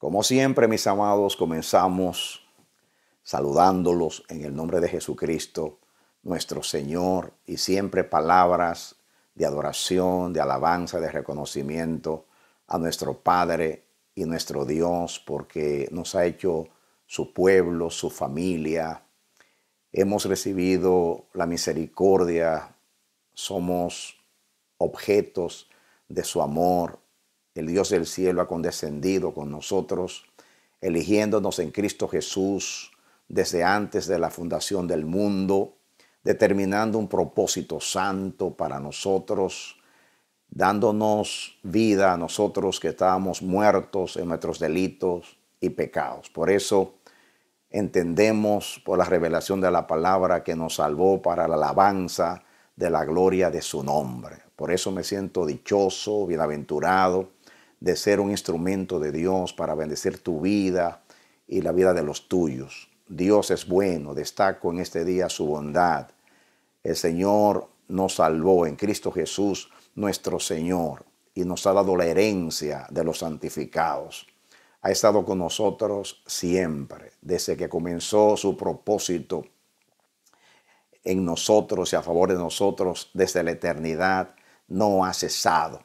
Como siempre, mis amados, comenzamos saludándolos en el nombre de Jesucristo, nuestro Señor, y siempre palabras de adoración, de alabanza, de reconocimiento a nuestro Padre y nuestro Dios, porque nos ha hecho su pueblo, su familia. Hemos recibido la misericordia, somos objetos de su amor, el Dios del cielo ha condescendido con nosotros, eligiéndonos en Cristo Jesús desde antes de la fundación del mundo, determinando un propósito santo para nosotros, dándonos vida a nosotros que estábamos muertos en nuestros delitos y pecados. Por eso entendemos por la revelación de la palabra que nos salvó para la alabanza de la gloria de su nombre. Por eso me siento dichoso, bienaventurado de ser un instrumento de Dios para bendecir tu vida y la vida de los tuyos. Dios es bueno, destaco en este día su bondad. El Señor nos salvó en Cristo Jesús, nuestro Señor, y nos ha dado la herencia de los santificados. Ha estado con nosotros siempre, desde que comenzó su propósito en nosotros y a favor de nosotros desde la eternidad, no ha cesado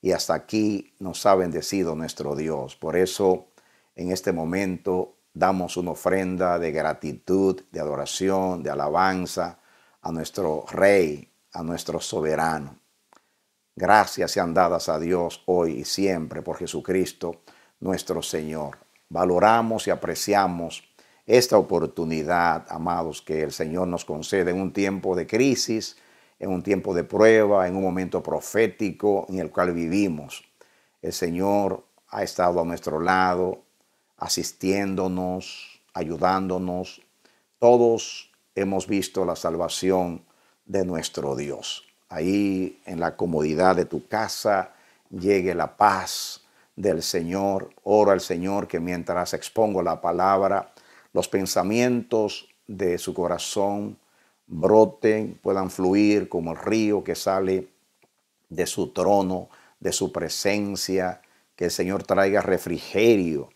y hasta aquí nos ha bendecido nuestro Dios. Por eso en este momento damos una ofrenda de gratitud, de adoración, de alabanza a nuestro Rey, a nuestro soberano. Gracias sean dadas a Dios hoy y siempre por Jesucristo nuestro Señor. Valoramos y apreciamos esta oportunidad, amados, que el Señor nos concede en un tiempo de crisis, en un tiempo de prueba, en un momento profético en el cual vivimos. El Señor ha estado a nuestro lado, asistiéndonos, ayudándonos. Todos hemos visto la salvación de nuestro Dios. Ahí en la comodidad de tu casa llegue la paz del Señor. Oro al Señor que mientras expongo la palabra, los pensamientos de su corazón, broten, puedan fluir como el río que sale de su trono, de su presencia, que el Señor traiga refrigerio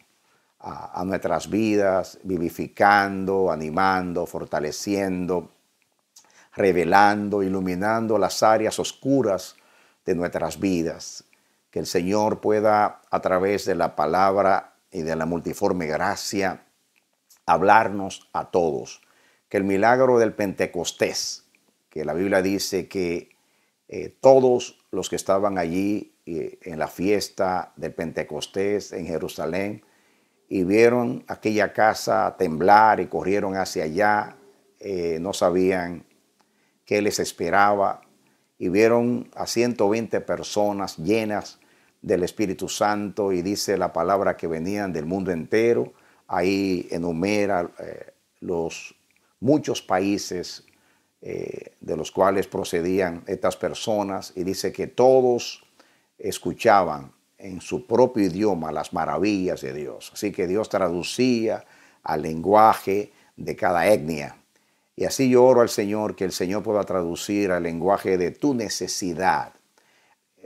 a, a nuestras vidas, vivificando, animando, fortaleciendo, revelando, iluminando las áreas oscuras de nuestras vidas. Que el Señor pueda, a través de la palabra y de la multiforme gracia, hablarnos a todos que el milagro del Pentecostés, que la Biblia dice que eh, todos los que estaban allí eh, en la fiesta del Pentecostés en Jerusalén y vieron aquella casa temblar y corrieron hacia allá, eh, no sabían qué les esperaba y vieron a 120 personas llenas del Espíritu Santo y dice la palabra que venían del mundo entero. Ahí enumera los muchos países eh, de los cuales procedían estas personas y dice que todos escuchaban en su propio idioma las maravillas de Dios. Así que Dios traducía al lenguaje de cada etnia. Y así yo oro al Señor que el Señor pueda traducir al lenguaje de tu necesidad.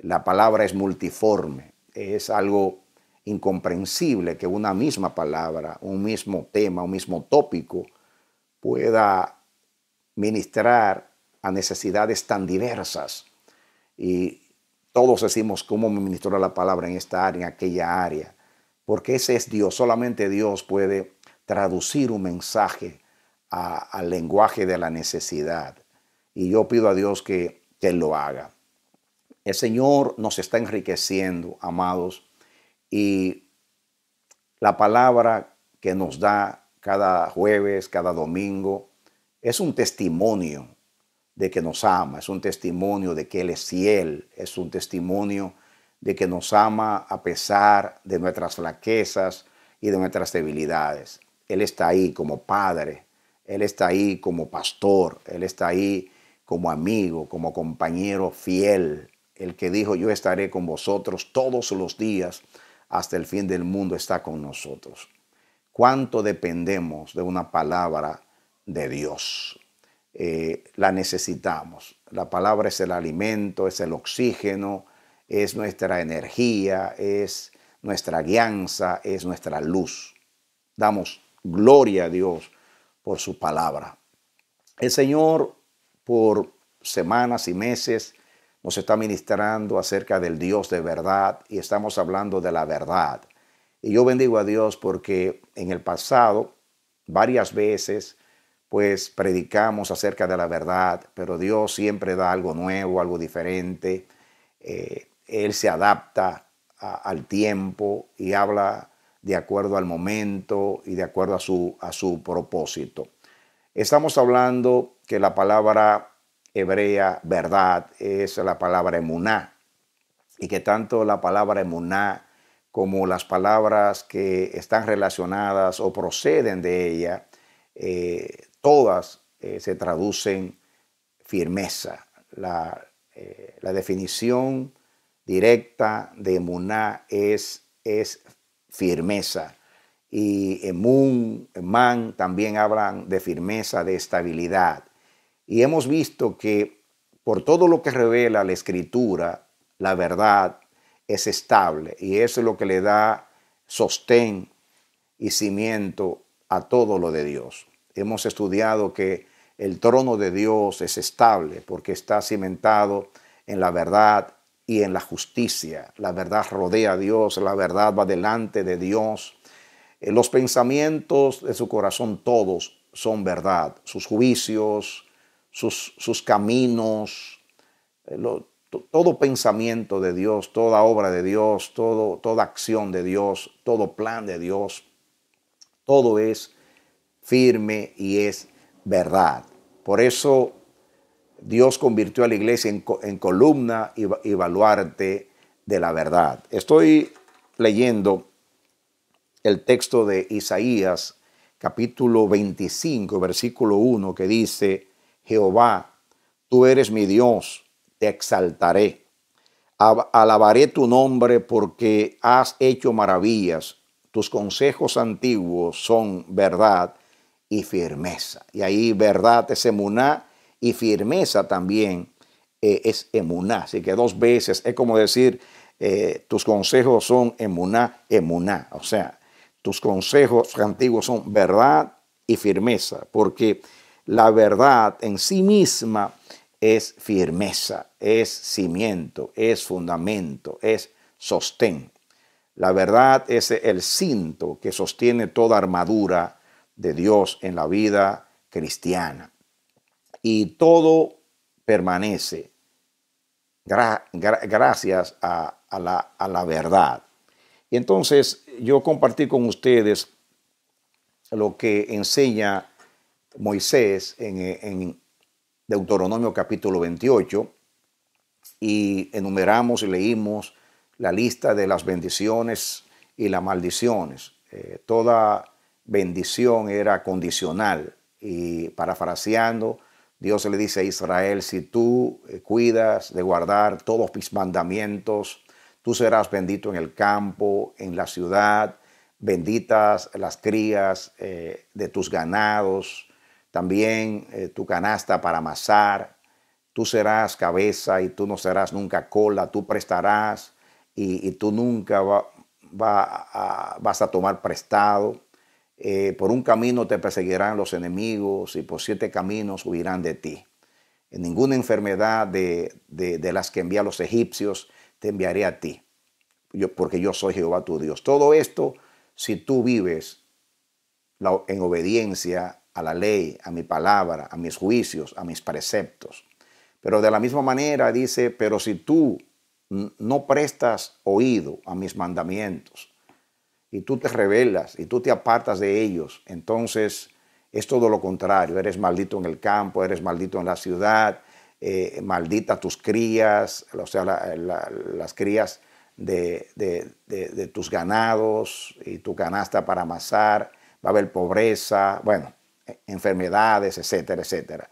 La palabra es multiforme, es algo incomprensible que una misma palabra, un mismo tema, un mismo tópico, pueda ministrar a necesidades tan diversas. Y todos decimos cómo me la palabra en esta área, en aquella área, porque ese es Dios, solamente Dios puede traducir un mensaje al lenguaje de la necesidad. Y yo pido a Dios que, lo haga. El Señor nos está enriqueciendo, amados, y la palabra que nos da cada jueves, cada domingo, es un testimonio de que nos ama, es un testimonio de que Él es fiel, es un testimonio de que nos ama a pesar de nuestras flaquezas y de nuestras debilidades. Él está ahí como Padre, Él está ahí como pastor, Él está ahí como amigo, como compañero fiel, el que dijo yo estaré con vosotros todos los días hasta el fin del mundo está con nosotros cuánto dependemos de una palabra de Dios. Eh, la necesitamos. La palabra es el alimento, es el oxígeno, es nuestra energía, es nuestra guianza, es nuestra luz. Damos gloria a Dios por su palabra. El Señor por semanas y meses nos está ministrando acerca del Dios de verdad y estamos hablando de la verdad. Y yo bendigo a Dios porque en el pasado varias veces pues predicamos acerca de la verdad, pero Dios siempre da algo nuevo, algo diferente. Eh, él se adapta al tiempo y habla de acuerdo al momento y de acuerdo a su, a su propósito. Estamos hablando que la palabra hebrea verdad es la palabra emuná y que tanto la palabra emuná como las palabras que están relacionadas o proceden de ella, eh, todas eh, se traducen firmeza. Eh, la, definición directa de Muná es, es firmeza. Y Emun, Man también hablan de firmeza, de estabilidad. Y hemos visto que por todo lo que revela la escritura, la verdad, es estable y eso es lo que le da sostén y cimiento a todo lo de Dios. Hemos estudiado que el trono de Dios es estable porque está cimentado en la verdad y en la justicia. La verdad rodea a Dios, la verdad va delante de Dios. Eh, los pensamientos de su corazón todos son verdad. Sus juicios, sus, sus caminos, eh, todo pensamiento de Dios, toda obra de Dios, todo, toda acción de Dios, todo plan de Dios, todo es firme y es verdad. Por eso Dios convirtió a la iglesia en, columna y, y baluarte de la verdad. Estoy leyendo el texto de Isaías capítulo 25, versículo 1, que dice, Jehová, tú eres mi Dios te exaltaré. Alabaré tu nombre porque has hecho maravillas. Tus consejos antiguos son verdad y firmeza. Y ahí verdad es emuná y firmeza también eh, es emuná. Así que dos veces es como decir, eh, tus consejos son emuná, emuná. O sea, tus consejos antiguos son verdad y firmeza, porque la verdad en sí misma es firmeza, es cimiento, es fundamento, es sostén. La verdad es el cinto que sostiene toda armadura de Dios en la vida cristiana. Y todo permanece gracias a, la, verdad. Y entonces yo compartí con ustedes lo que enseña Moisés en, Deuteronomio capítulo 28 y enumeramos y leímos la lista de las bendiciones y las maldiciones. Eh, toda bendición era condicional y parafraseando, Dios le dice a Israel, si tú eh, cuidas de guardar todos mis mandamientos, tú serás bendito en el campo, en la ciudad, benditas las crías eh, de tus ganados, también eh, tu canasta para amasar, tú serás cabeza y tú no serás nunca cola, tú prestarás y, tú nunca vas a tomar prestado. Eh, por un camino te perseguirán los enemigos y por siete caminos huirán de ti. En ninguna enfermedad de, las que envía los egipcios te enviaré a ti, yo, porque yo soy Jehová tu Dios. Todo esto, si tú vives en obediencia a la ley, a mi palabra, a mis juicios, a mis preceptos. Pero de la misma manera dice, pero si tú no prestas oído a mis mandamientos y tú te rebelas y tú te apartas de ellos, entonces es todo lo contrario, eres maldito en el campo, eres maldito en la ciudad, eh, maldita tus crías, o sea, las crías de, de tus ganados y tu canasta para amasar, va a haber pobreza, bueno, enfermedades, etcétera, etcétera.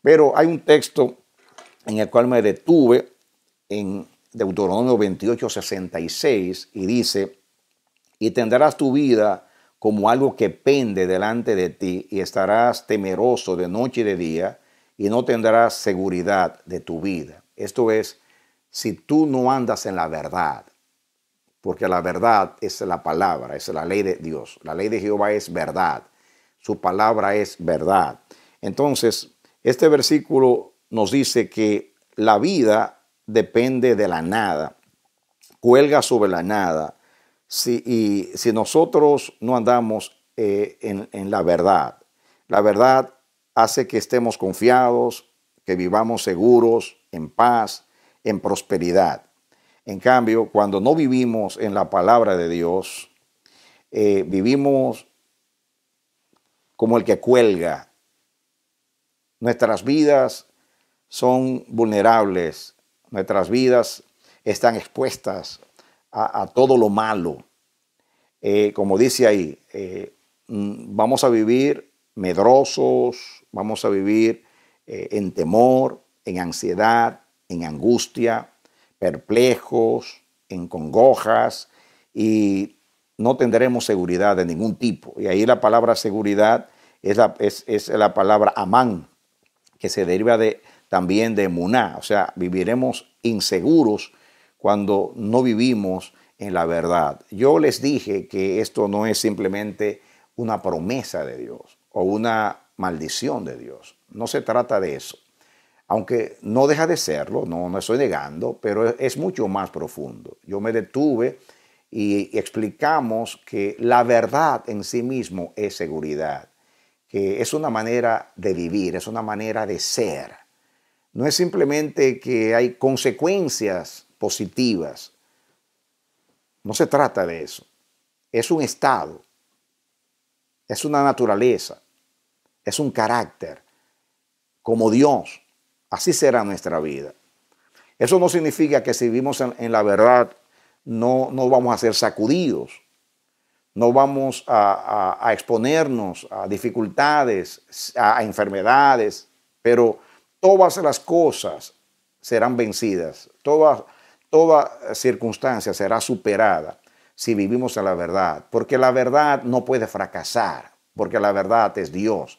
Pero hay un texto en el cual me detuve en Deuteronomio 28, 66 y dice, y tendrás tu vida como algo que pende delante de ti y estarás temeroso de noche y de día y no tendrás seguridad de tu vida. Esto es, si tú no andas en la verdad, porque la verdad es la palabra, es la ley de Dios, la ley de Jehová es verdad su palabra es verdad. Entonces, este versículo nos dice que la vida depende de la nada, cuelga sobre la nada. Si, y si nosotros no andamos eh, en, la verdad, la verdad hace que estemos confiados, que vivamos seguros, en paz, en prosperidad. En cambio, cuando no vivimos en la palabra de Dios, eh, vivimos como el que cuelga. Nuestras vidas son vulnerables, nuestras vidas están expuestas a, todo lo malo. Eh, como dice ahí, eh, mm, vamos a vivir medrosos, vamos a vivir eh, en temor, en ansiedad, en angustia, perplejos, en congojas y no tendremos seguridad de ningún tipo. Y ahí la palabra seguridad es la, es, la palabra amán, que se deriva de, también de muná. O sea, viviremos inseguros cuando no vivimos en la verdad. Yo les dije que esto no es simplemente una promesa de Dios o una maldición de Dios. No se trata de eso. Aunque no deja de serlo, no, no estoy negando, pero es mucho más profundo. Yo me detuve y explicamos que la verdad en sí mismo es seguridad, que es una manera de vivir, es una manera de ser. No es simplemente que hay consecuencias positivas. No se trata de eso. Es un estado, es una naturaleza, es un carácter, como Dios. Así será nuestra vida. Eso no significa que si vivimos en, la verdad no, no vamos a ser sacudidos, no vamos a, exponernos a dificultades, a, enfermedades, pero todas las cosas serán vencidas, toda, toda circunstancia será superada si vivimos en la verdad, porque la verdad no puede fracasar, porque la verdad es Dios.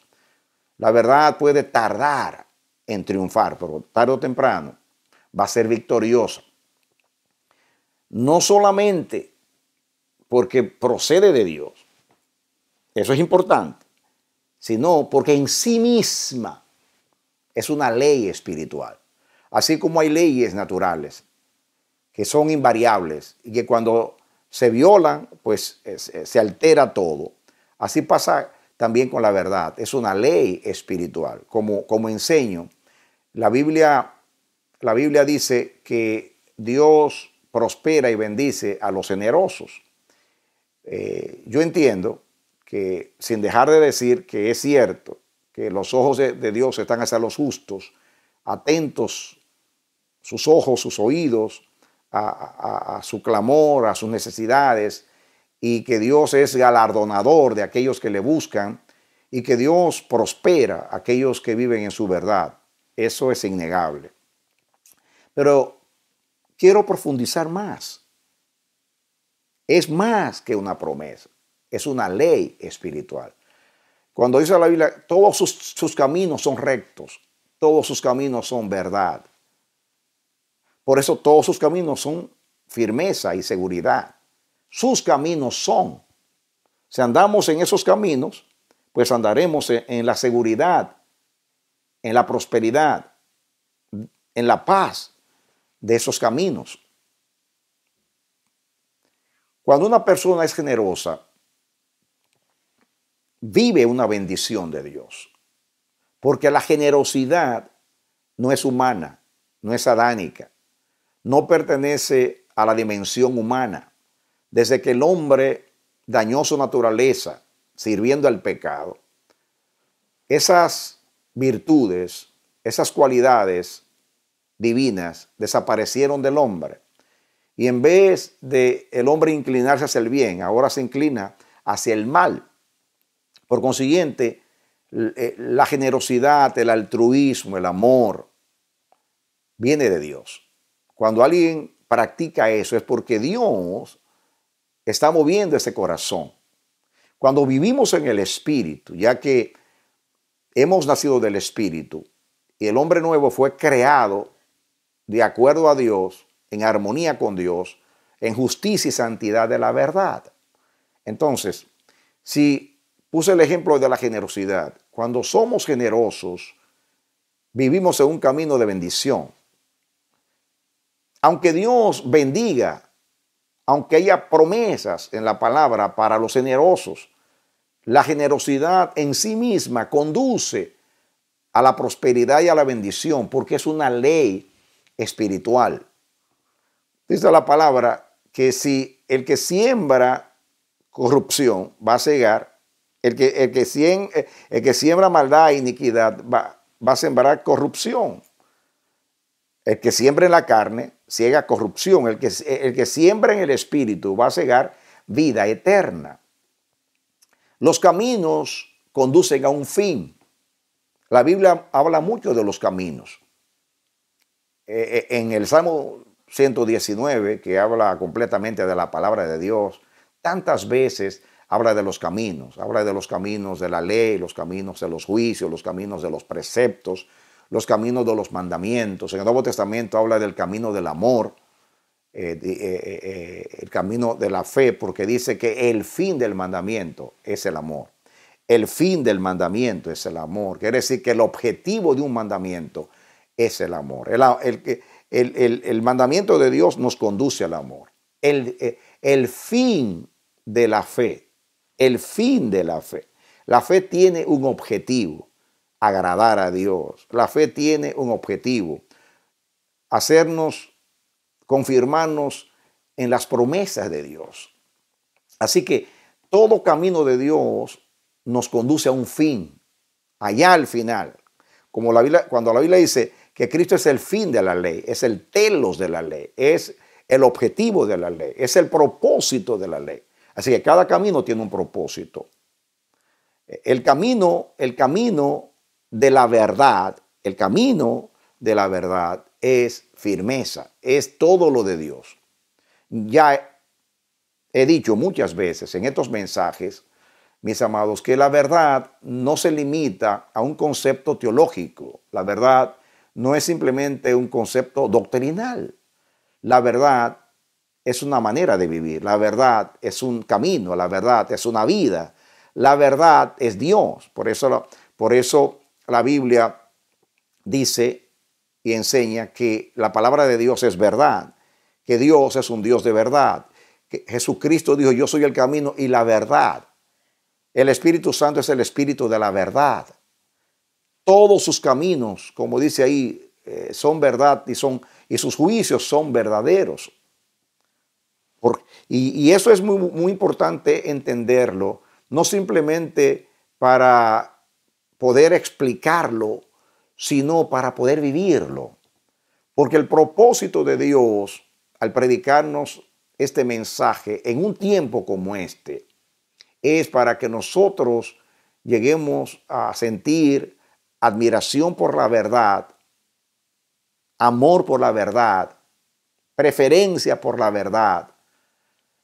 La verdad puede tardar en triunfar, pero tarde o temprano va a ser victoriosa no solamente porque procede de Dios, eso es importante, sino porque en sí misma es una ley espiritual. Así como hay leyes naturales que son invariables y que cuando se violan, pues eh, se altera todo. Así pasa también con la verdad. Es una ley espiritual. Como, como enseño, la Biblia, la Biblia dice que Dios prospera y bendice a los generosos. Eh, yo entiendo que, sin dejar de decir que es cierto que los ojos de, Dios están hacia los justos, atentos sus ojos, sus oídos, a, a, su clamor, a sus necesidades, y que Dios es galardonador de aquellos que le buscan, y que Dios prospera a aquellos que viven en su verdad. Eso es innegable. Pero quiero profundizar más. Es más que una promesa, es una ley espiritual. Cuando dice la Biblia, todos sus, caminos son rectos, todos sus caminos son verdad. Por eso todos sus caminos son firmeza y seguridad. Sus caminos son. Si andamos en esos caminos, pues andaremos en la seguridad, en la prosperidad, en la paz de esos caminos. Cuando una persona es generosa, vive una bendición de Dios, porque la generosidad no es humana, no es adánica, no pertenece a la dimensión humana. Desde que el hombre dañó su naturaleza sirviendo al pecado, esas virtudes, esas cualidades divinas desaparecieron del hombre. Y en vez de el hombre inclinarse hacia el bien, ahora se inclina hacia el mal. Por consiguiente, eh, la generosidad, el altruismo, el amor, viene de Dios. Cuando alguien practica eso es porque Dios está moviendo ese corazón. Cuando vivimos en el Espíritu, ya que hemos nacido del Espíritu y el hombre nuevo fue creado de acuerdo a Dios, en armonía con Dios, en justicia y santidad de la verdad. Entonces, si puse el ejemplo de la generosidad, cuando somos generosos, vivimos en un camino de bendición. Aunque Dios bendiga, aunque haya promesas en la palabra para los generosos, la generosidad en sí misma conduce a la prosperidad y a la bendición, porque es una ley espiritual. Dice la palabra que si el que siembra corrupción va a cegar, el que, el que, siembra maldad e iniquidad va, a sembrar corrupción. El que siembra en la carne ciega corrupción. El que, el que siembra en el espíritu va a cegar vida eterna. Los caminos conducen a un fin. La Biblia habla mucho de los caminos. Eh, eh, en el Salmo 119, que habla completamente de la palabra de Dios, tantas veces habla de los caminos, habla de los caminos de la ley, los caminos de los juicios, los caminos de los preceptos, los caminos de los mandamientos. En el Nuevo Testamento habla del camino del amor, eh, el camino de la fe, porque dice que el fin del mandamiento es el amor. El fin del mandamiento es el amor. Quiere decir que el objetivo de un mandamiento es el amor. El, el, mandamiento de Dios nos conduce al amor. Eh, el fin de la fe, el fin de la fe. La fe tiene un objetivo, agradar a Dios. La fe tiene un objetivo, hacernos, confirmarnos en las promesas de Dios. Así que todo camino de Dios nos conduce a un fin, allá al final. Como la cuando la Biblia dice, que Cristo es el fin de la ley, es el telos de la ley, es el objetivo de la ley, es el propósito de la ley. Así que cada camino tiene un propósito. El camino, el camino de la verdad, el camino de la verdad es firmeza, es todo lo de Dios. Ya he dicho muchas veces en estos mensajes, mis amados, que la verdad no se limita a un concepto teológico. La verdad no es simplemente un concepto doctrinal. La verdad es una manera de vivir, la verdad es un camino, la verdad es una vida, la verdad es Dios. Por eso, por eso la Biblia dice y enseña que la palabra de Dios es verdad, que Dios es un Dios de verdad, que Jesucristo dijo, yo soy el camino y la verdad. El Espíritu Santo es el Espíritu de la verdad todos sus caminos, como dice ahí, eh, son verdad y, son, y sus juicios son verdaderos. y, eso es muy, muy importante entenderlo, no simplemente para poder explicarlo, sino para poder vivirlo. Porque el propósito de Dios al predicarnos este mensaje en un tiempo como este es para que nosotros lleguemos a sentir admiración por la verdad, amor por la verdad, preferencia por la verdad,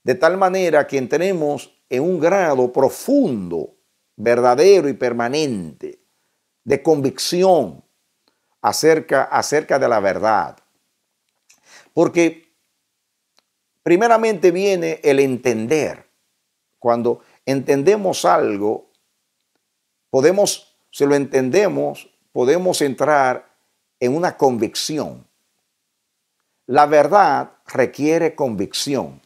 de tal manera que entremos en un grado profundo, verdadero y permanente de convicción acerca, acerca de la verdad. Porque primeramente viene el entender. Cuando entendemos algo, podemos si lo entendemos, podemos entrar en una convicción. La verdad requiere convicción.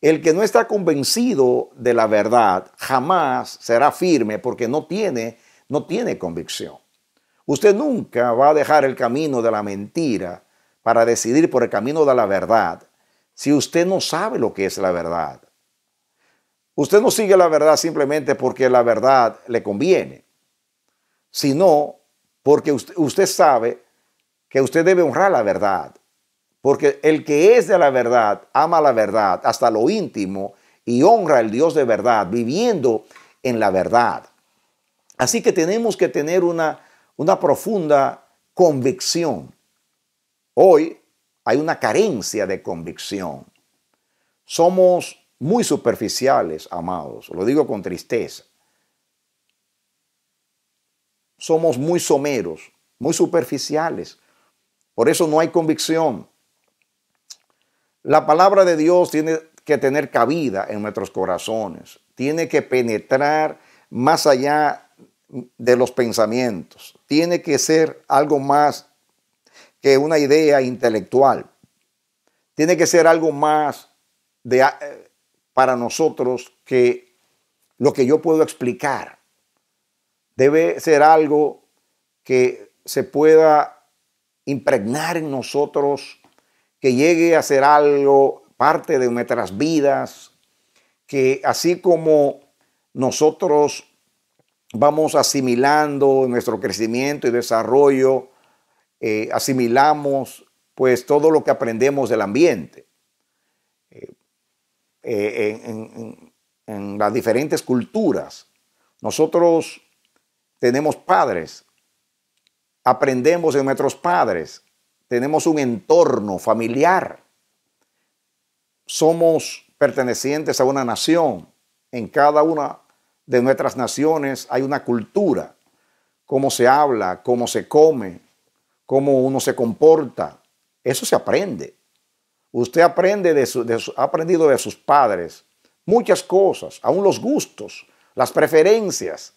El que no está convencido de la verdad jamás será firme porque no tiene, no tiene convicción. Usted nunca va a dejar el camino de la mentira para decidir por el camino de la verdad si usted no sabe lo que es la verdad. Usted no sigue la verdad simplemente porque la verdad le conviene sino porque usted, sabe que usted debe honrar la verdad. Porque el que es de la verdad ama la verdad hasta lo íntimo y honra al Dios de verdad, viviendo en la verdad. Así que tenemos que tener una profunda convicción. Hoy hay una carencia de convicción. Somos muy superficiales, amados, lo digo con tristeza somos muy someros, muy superficiales. Por eso no hay convicción. La palabra de Dios tiene que tener cabida en nuestros corazones, tiene que penetrar más allá de los pensamientos, tiene que ser algo más que una idea intelectual, tiene que ser algo más de, eh, para nosotros que lo que yo puedo explicar debe ser algo que se pueda impregnar en nosotros, que llegue a ser algo parte de nuestras vidas, que así como nosotros vamos asimilando nuestro crecimiento y desarrollo, eh, asimilamos pues todo lo que aprendemos del ambiente. Eh, eh, en, en las diferentes culturas, nosotros tenemos padres, aprendemos de nuestros padres, tenemos un entorno familiar, somos pertenecientes a una nación, en cada una de nuestras naciones hay una cultura, cómo se habla, cómo se come, cómo uno se comporta, eso se aprende. Usted aprende ha aprendido de sus padres muchas cosas, aún los gustos, las preferencias,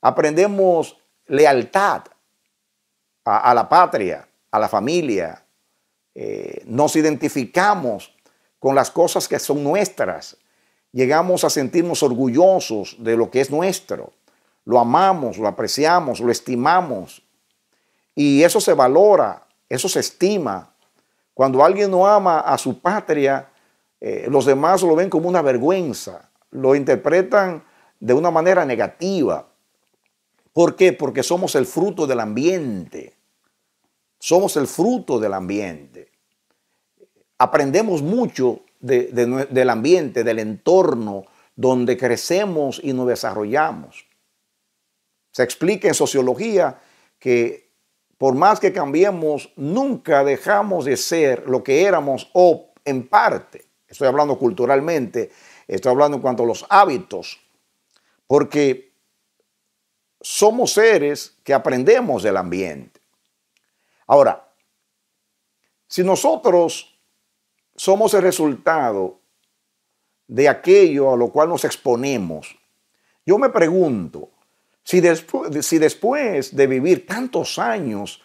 Aprendemos lealtad a, la patria, a la familia. Eh, nos identificamos con las cosas que son nuestras. Llegamos a sentirnos orgullosos de lo que es nuestro. Lo amamos, lo apreciamos, lo estimamos. Y eso se valora, eso se estima. Cuando alguien no ama a su patria, eh, los demás lo ven como una vergüenza, lo interpretan de una manera negativa. ¿Por qué? Porque somos el fruto del ambiente. Somos el fruto del ambiente. Aprendemos mucho del ambiente, del entorno donde crecemos y nos desarrollamos. Se explica en sociología que por más que cambiemos, nunca dejamos de ser lo que éramos o en parte. Estoy hablando culturalmente, estoy hablando en cuanto a los hábitos, porque somos seres que aprendemos del ambiente. Ahora, si nosotros somos el resultado de aquello a lo cual nos exponemos, yo me pregunto, si después, si después de vivir tantos años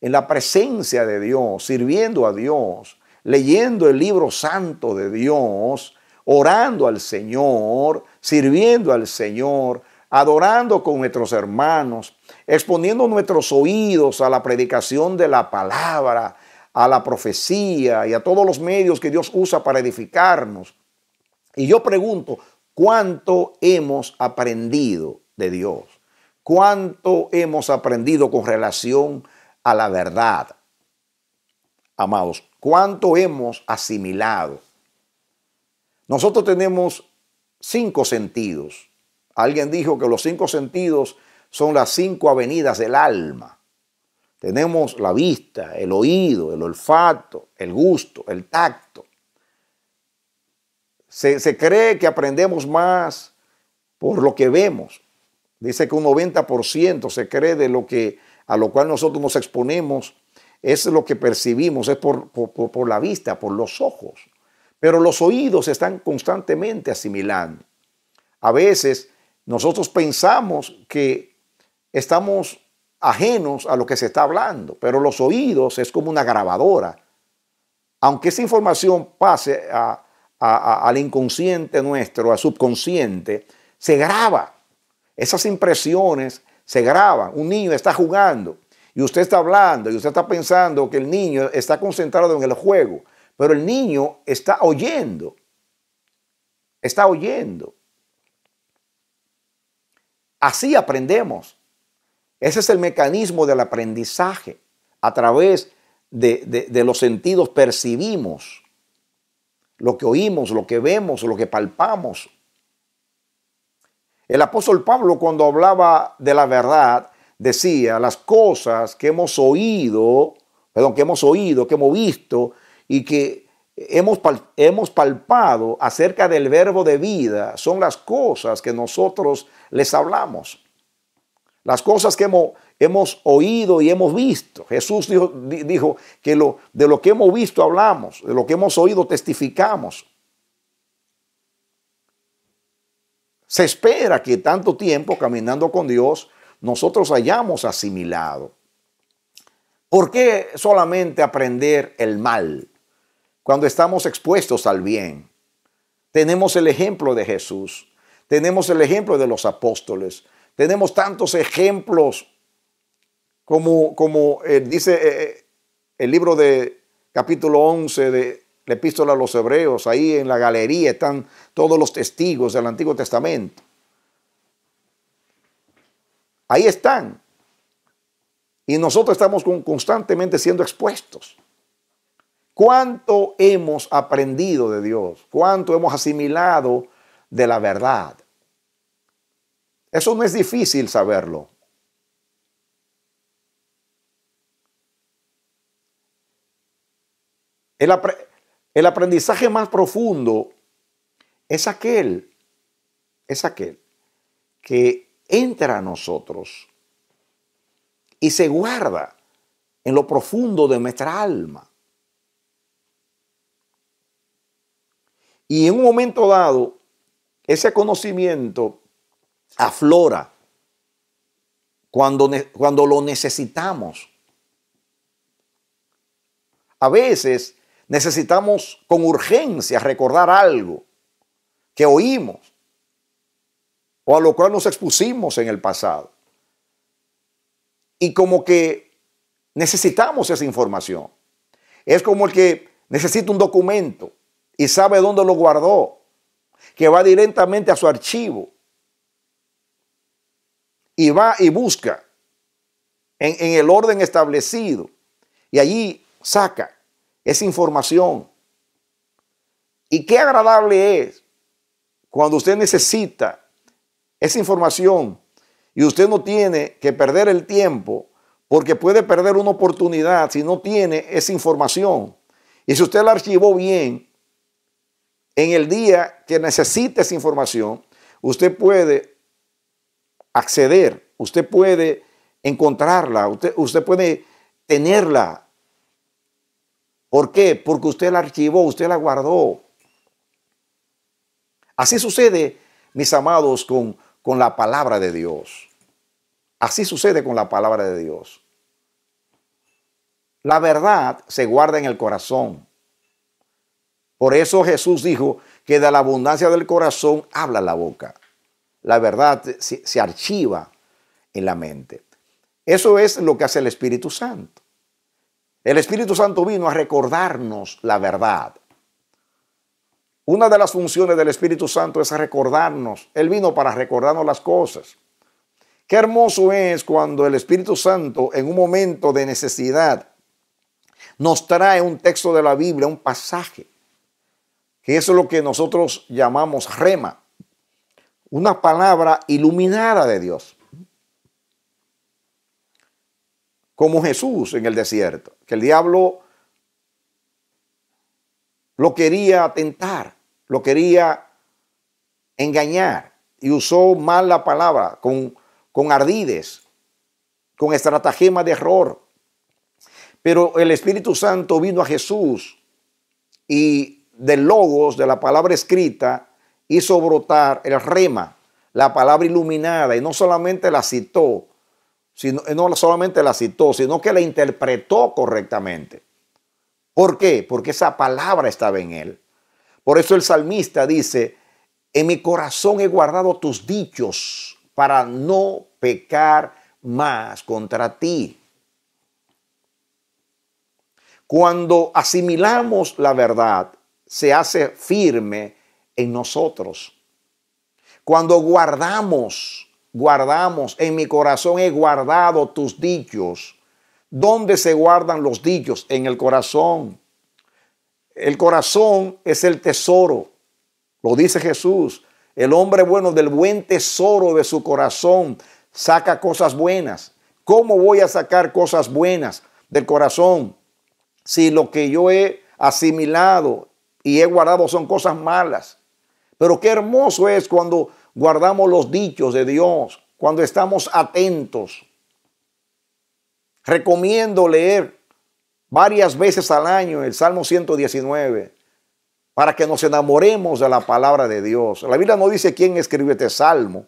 en la presencia de Dios, sirviendo a Dios, leyendo el libro santo de Dios, orando al Señor, sirviendo al Señor, adorando con nuestros hermanos, exponiendo nuestros oídos a la predicación de la palabra, a la profecía y a todos los medios que Dios usa para edificarnos. Y yo pregunto, ¿cuánto hemos aprendido de Dios? ¿Cuánto hemos aprendido con relación a la verdad? Amados, ¿cuánto hemos asimilado? Nosotros tenemos cinco sentidos Alguien dijo que los cinco sentidos son las cinco avenidas del alma. Tenemos la vista, el oído, el olfato, el gusto, el tacto. Se, cree que aprendemos más por lo que vemos. Dice que un 90% se cree de lo que a lo cual nosotros nos exponemos es lo que percibimos, es por, por la vista, por los ojos. Pero los oídos están constantemente asimilando. A veces nosotros pensamos que estamos ajenos a lo que se está hablando, pero los oídos es como una grabadora. Aunque esa información pase al inconsciente nuestro, al subconsciente, se graba. Esas impresiones se graban. Un niño está jugando y usted está hablando y usted está pensando que el niño está concentrado en el juego, pero el niño está oyendo. Está oyendo. Así aprendemos. Ese es el mecanismo del aprendizaje. A través de, los sentidos percibimos lo que oímos, lo que vemos, lo que palpamos. El apóstol Pablo cuando hablaba de la verdad decía, las cosas que hemos oído, perdón, que hemos oído, que hemos visto y que hemos, palpado acerca del verbo de vida son las cosas que nosotros les hablamos. Las cosas que hemos, hemos oído y hemos visto. Jesús dijo, dijo, que lo, de lo que hemos visto hablamos, de lo que hemos oído testificamos. Se espera que tanto tiempo caminando con Dios nosotros hayamos asimilado. ¿Por qué solamente aprender el mal? cuando estamos expuestos al bien. Tenemos el ejemplo de Jesús, tenemos el ejemplo de los apóstoles, tenemos tantos ejemplos como, como eh, dice eh, eh, el libro de capítulo 11 de la epístola a los hebreos, ahí en la galería están todos los testigos del Antiguo Testamento. Ahí están. Y nosotros estamos constantemente siendo expuestos cuánto hemos aprendido de Dios, cuánto hemos asimilado de la verdad. Eso no es difícil saberlo. El, aprendizaje más profundo es aquel, es aquel que entra a nosotros y se guarda en lo profundo de nuestra alma. Y en un momento dado, ese conocimiento aflora cuando, cuando lo necesitamos. A veces necesitamos con urgencia recordar algo que oímos o a lo cual nos expusimos en el pasado. Y como que necesitamos esa información. Es como el que necesita un documento y sabe dónde lo guardó, que va directamente a su archivo y va y busca en, en el orden establecido y allí saca esa información. Y qué agradable es cuando usted necesita esa información y usted no tiene que perder el tiempo porque puede perder una oportunidad si no tiene esa información. Y si usted la archivó bien, en el día que necesite esa información, usted puede acceder, usted puede encontrarla, usted, usted puede tenerla. ¿Por qué? Porque usted la archivó, usted la guardó. Así sucede, mis amados, con, con la palabra de Dios. Así sucede con la palabra de Dios. La verdad se guarda en el corazón. Por eso Jesús dijo que de la abundancia del corazón habla la boca. La verdad se, archiva en la mente. Eso es lo que hace el Espíritu Santo. El Espíritu Santo vino a recordarnos la verdad. Una de las funciones del Espíritu Santo es recordarnos. Él vino para recordarnos las cosas. Qué hermoso es cuando el Espíritu Santo en un momento de necesidad nos trae un texto de la Biblia, un pasaje, que eso es lo que nosotros llamamos rema, una palabra iluminada de Dios. Como Jesús en el desierto, que el diablo lo quería atentar, lo quería engañar y usó mal la palabra, con, con ardides, con estratagema de error. Pero el Espíritu Santo vino a Jesús y del logos, de la palabra escrita, hizo brotar el rema, la palabra iluminada, y no solamente la citó, sino, eh, no solamente la citó, sino que la interpretó correctamente. ¿Por qué? Porque esa palabra estaba en él. Por eso el salmista dice, en mi corazón he guardado tus dichos para no pecar más contra ti. Cuando asimilamos la verdad se hace firme en nosotros. Cuando guardamos, guardamos, en mi corazón he guardado tus dichos. ¿Dónde se guardan los dichos? En el corazón. El corazón es el tesoro, lo dice Jesús. El hombre bueno del buen tesoro de su corazón saca cosas buenas. ¿Cómo voy a sacar cosas buenas del corazón si lo que yo he asimilado, y he guardado son cosas malas. Pero qué hermoso es cuando guardamos los dichos de Dios, cuando estamos atentos. Recomiendo leer varias veces al año el Salmo 119 para que nos enamoremos de la palabra de Dios. La Biblia no dice quién escribió este salmo,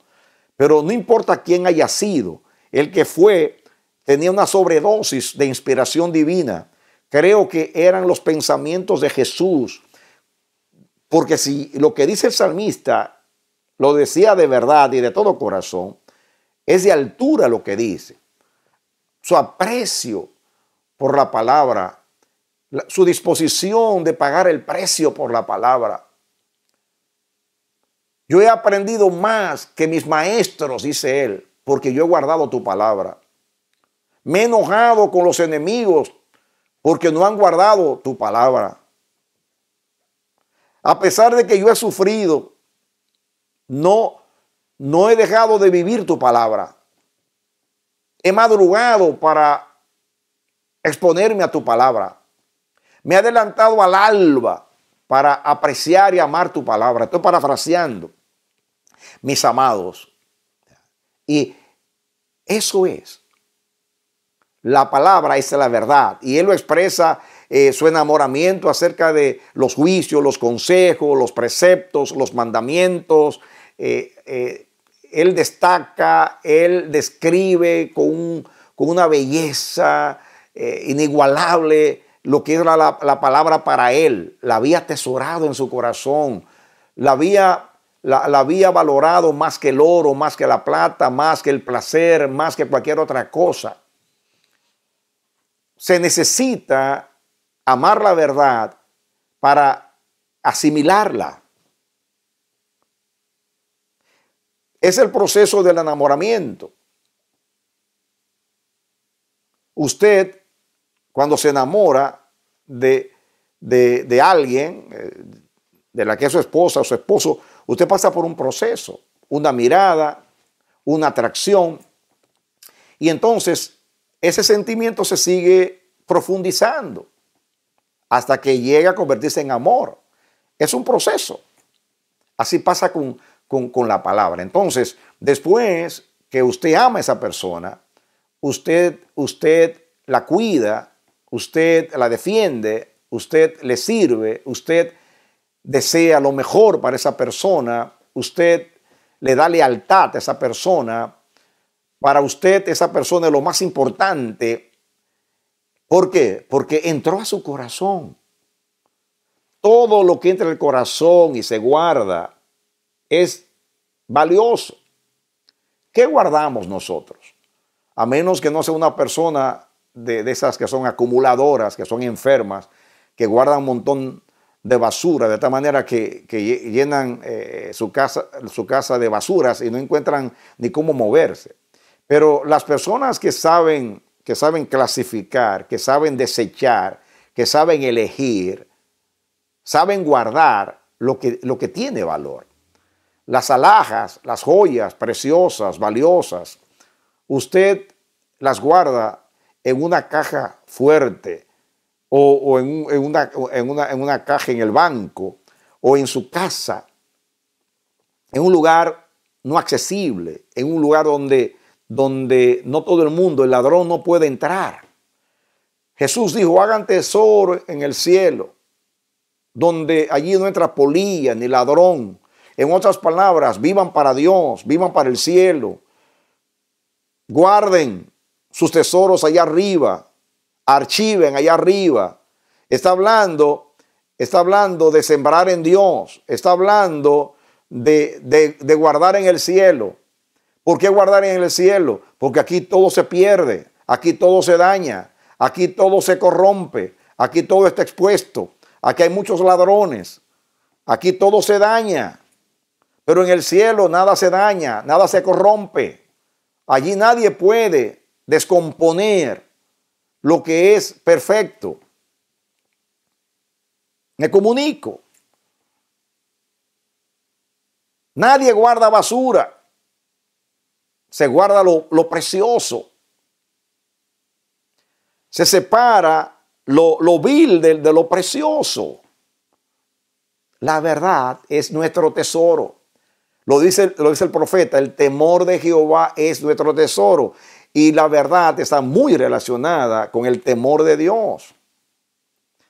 pero no importa quién haya sido, el que fue tenía una sobredosis de inspiración divina. Creo que eran los pensamientos de Jesús porque si lo que dice el salmista lo decía de verdad y de todo corazón, es de altura lo que dice. Su aprecio por la palabra, su disposición de pagar el precio por la palabra. Yo he aprendido más que mis maestros, dice él, porque yo he guardado tu palabra. Me he enojado con los enemigos porque no han guardado tu palabra. A pesar de que yo he sufrido, no, no he dejado de vivir tu palabra. He madrugado para exponerme a tu palabra. Me he adelantado al alba para apreciar y amar tu palabra. Estoy parafraseando, mis amados. Y eso es. La palabra es la verdad. Y él lo expresa eh, su enamoramiento acerca de los juicios, los consejos, los preceptos, los mandamientos. Eh, eh, él destaca, él describe con, una belleza inigualable lo que era la, palabra para él. La había atesorado en su corazón, la la había valorado más que el oro, más que la plata, más que el placer, más que cualquier otra cosa se necesita amar la verdad para asimilarla. Es el proceso del enamoramiento. Usted, cuando se enamora de, alguien, eh, de la que es su esposa o su esposo, usted pasa por un proceso, una mirada, una atracción, y entonces ese sentimiento se sigue profundizando hasta que llega a convertirse en amor. Es un proceso. Así pasa con, la palabra. Entonces, después que usted ama a esa persona, usted, usted la cuida, usted la defiende, usted le sirve, usted desea lo mejor para esa persona, usted le da lealtad a esa persona, para usted esa persona es lo más importante ¿Por qué? Porque entró a su corazón. Todo lo que entra al corazón y se guarda es valioso. ¿Qué guardamos nosotros? A menos que no sea una persona de, esas que son acumuladoras, que son enfermas, que guardan un montón de basura, de tal manera que, llenan eh, su, casa, su casa de basuras y no encuentran ni cómo moverse. Pero las personas que saben que saben clasificar, que saben desechar, que saben elegir, saben guardar lo que, lo que tiene valor. Las alhajas, las joyas preciosas, valiosas, usted las guarda en una caja fuerte o, en, una, en una caja en el banco o en su casa, en un lugar no accesible, en un lugar donde donde no todo el mundo, el ladrón no puede entrar. Jesús dijo, hagan tesoro en el cielo, donde allí no entra polilla ni ladrón. En otras palabras, vivan para Dios, vivan para el cielo. Guarden sus tesoros allá arriba, archiven allá arriba. Está hablando, está hablando de sembrar en Dios, está hablando de, de, de guardar en el cielo. ¿Por qué guardar en el cielo? Porque aquí todo se pierde, aquí todo se daña, aquí todo se corrompe, aquí todo está expuesto, aquí hay muchos ladrones, aquí todo se daña. Pero en el cielo nada se daña, nada se corrompe. Allí nadie puede descomponer lo que es perfecto. Me comunico. Nadie guarda basura se guarda lo, precioso. Se separa lo, lo vil de, lo precioso. La verdad es nuestro tesoro. Lo dice, lo dice el profeta, el temor de Jehová es nuestro tesoro. Y la verdad está muy relacionada con el temor de Dios.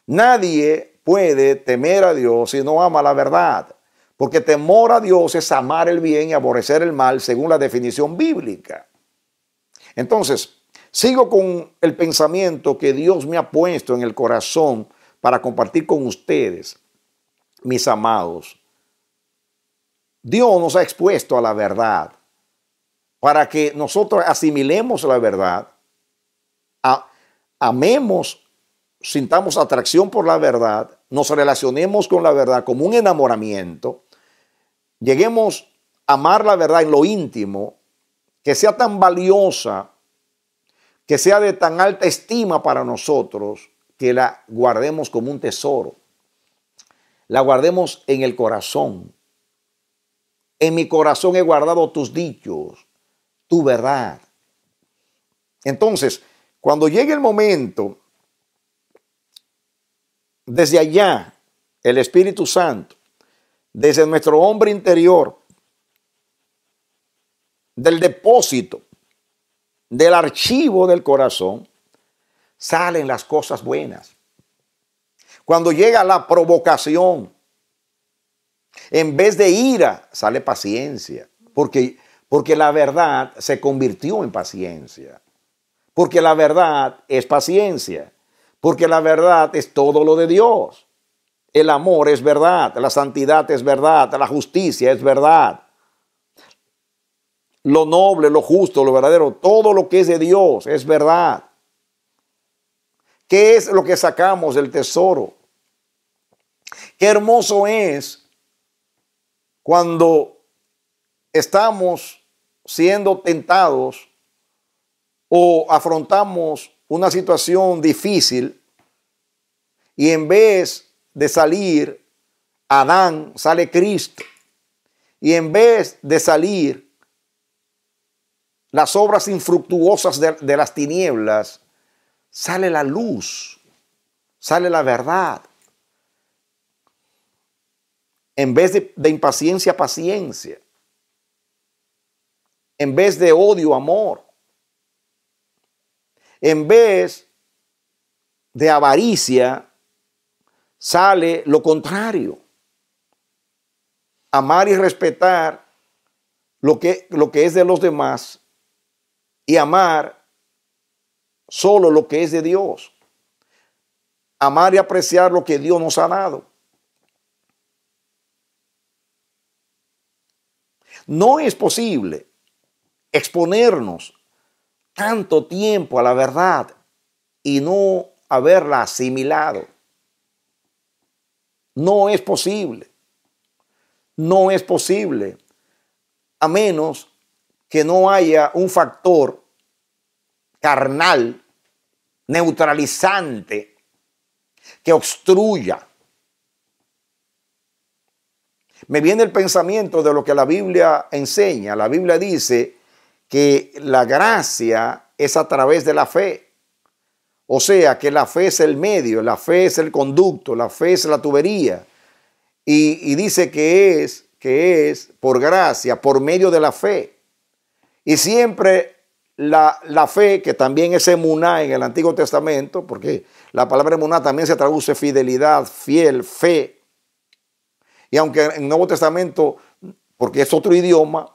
Nadie puede temer a Dios si no ama la verdad. Porque temor a Dios es amar el bien y aborrecer el mal, según la definición bíblica. Entonces, sigo con el pensamiento que Dios me ha puesto en el corazón para compartir con ustedes, mis amados. Dios nos ha expuesto a la verdad para que nosotros asimilemos la verdad, amemos, sintamos atracción por la verdad, nos relacionemos con la verdad como un enamoramiento lleguemos a amar la verdad en lo íntimo, que sea tan valiosa, que sea de tan alta estima para nosotros, que la guardemos como un tesoro, la guardemos en el corazón. En mi corazón he guardado tus dichos, tu verdad. Entonces, cuando llegue el momento, desde allá, el Espíritu Santo desde nuestro hombre interior, del depósito, del archivo del corazón, salen las cosas buenas. Cuando llega la provocación, en vez de ira, sale paciencia, porque, porque la verdad se convirtió en paciencia, porque la verdad es paciencia, porque la verdad es todo lo de Dios. El amor es verdad, la santidad es verdad, la justicia es verdad. Lo noble, lo justo, lo verdadero, todo lo que es de Dios es verdad. ¿Qué es lo que sacamos del tesoro? Qué hermoso es cuando estamos siendo tentados o afrontamos una situación difícil y en vez de salir Adán, sale Cristo. Y en vez de salir las obras infructuosas de, las tinieblas, sale la luz, sale la verdad. En vez de, de impaciencia, paciencia. En vez de odio, amor. En vez de avaricia, sale lo contrario. Amar y respetar lo que, lo que es de los demás y amar solo lo que es de Dios. Amar y apreciar lo que Dios nos ha dado. No es posible exponernos tanto tiempo a la verdad y no haberla asimilado. No es posible. No es posible. A menos que no haya un factor carnal, neutralizante, que obstruya. Me viene el pensamiento de lo que la Biblia enseña. La Biblia dice que la gracia es a través de la fe. O sea que la fe es el medio, la fe es el conducto, la fe es la tubería. Y, dice que es, que es por gracia, por medio de la fe. Y siempre la, la fe, que también es emuná en el Antiguo Testamento, porque la palabra emuná también se traduce fidelidad, fiel, fe. Y aunque en el Nuevo Testamento, porque es otro idioma,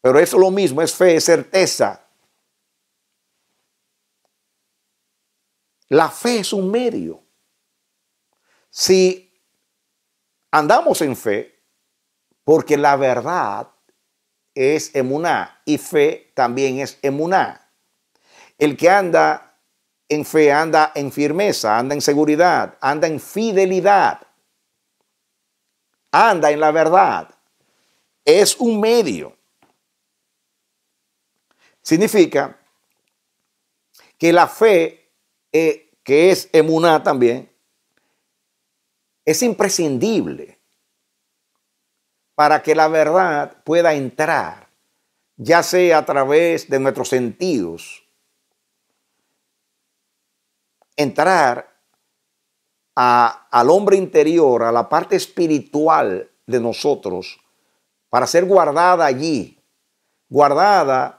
pero es lo mismo, es fe, es certeza, La fe es un medio. Si andamos en fe, porque la verdad es emuná y fe también es emuná. El que anda en fe anda en firmeza, anda en seguridad, anda en fidelidad, anda en la verdad. Es un medio. Significa que la fe eh, que es emuná también, es imprescindible para que la verdad pueda entrar, ya sea a través de nuestros sentidos, entrar al hombre interior, a la parte espiritual de nosotros, para ser guardada allí, guardada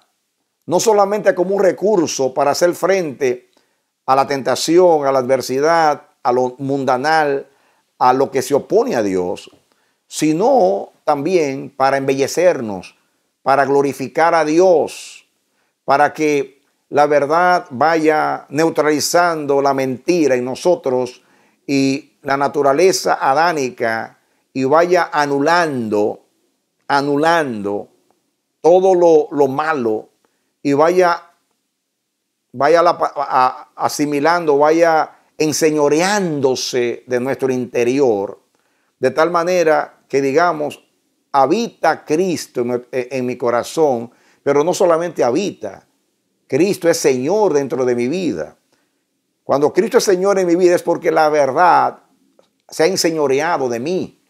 no solamente como un recurso para hacer frente a la tentación, a la adversidad, a lo mundanal, a lo que se opone a Dios, sino también para embellecernos, para glorificar a Dios, para que la verdad vaya neutralizando la mentira en nosotros y la naturaleza adánica y vaya anulando, anulando todo lo, lo malo y vaya vaya asimilando, vaya enseñoreándose de nuestro interior, de tal manera que digamos, habita Cristo en mi corazón, pero no solamente habita, Cristo es Señor dentro de mi vida. Cuando Cristo es Señor en mi vida es porque la verdad se ha enseñoreado de mí.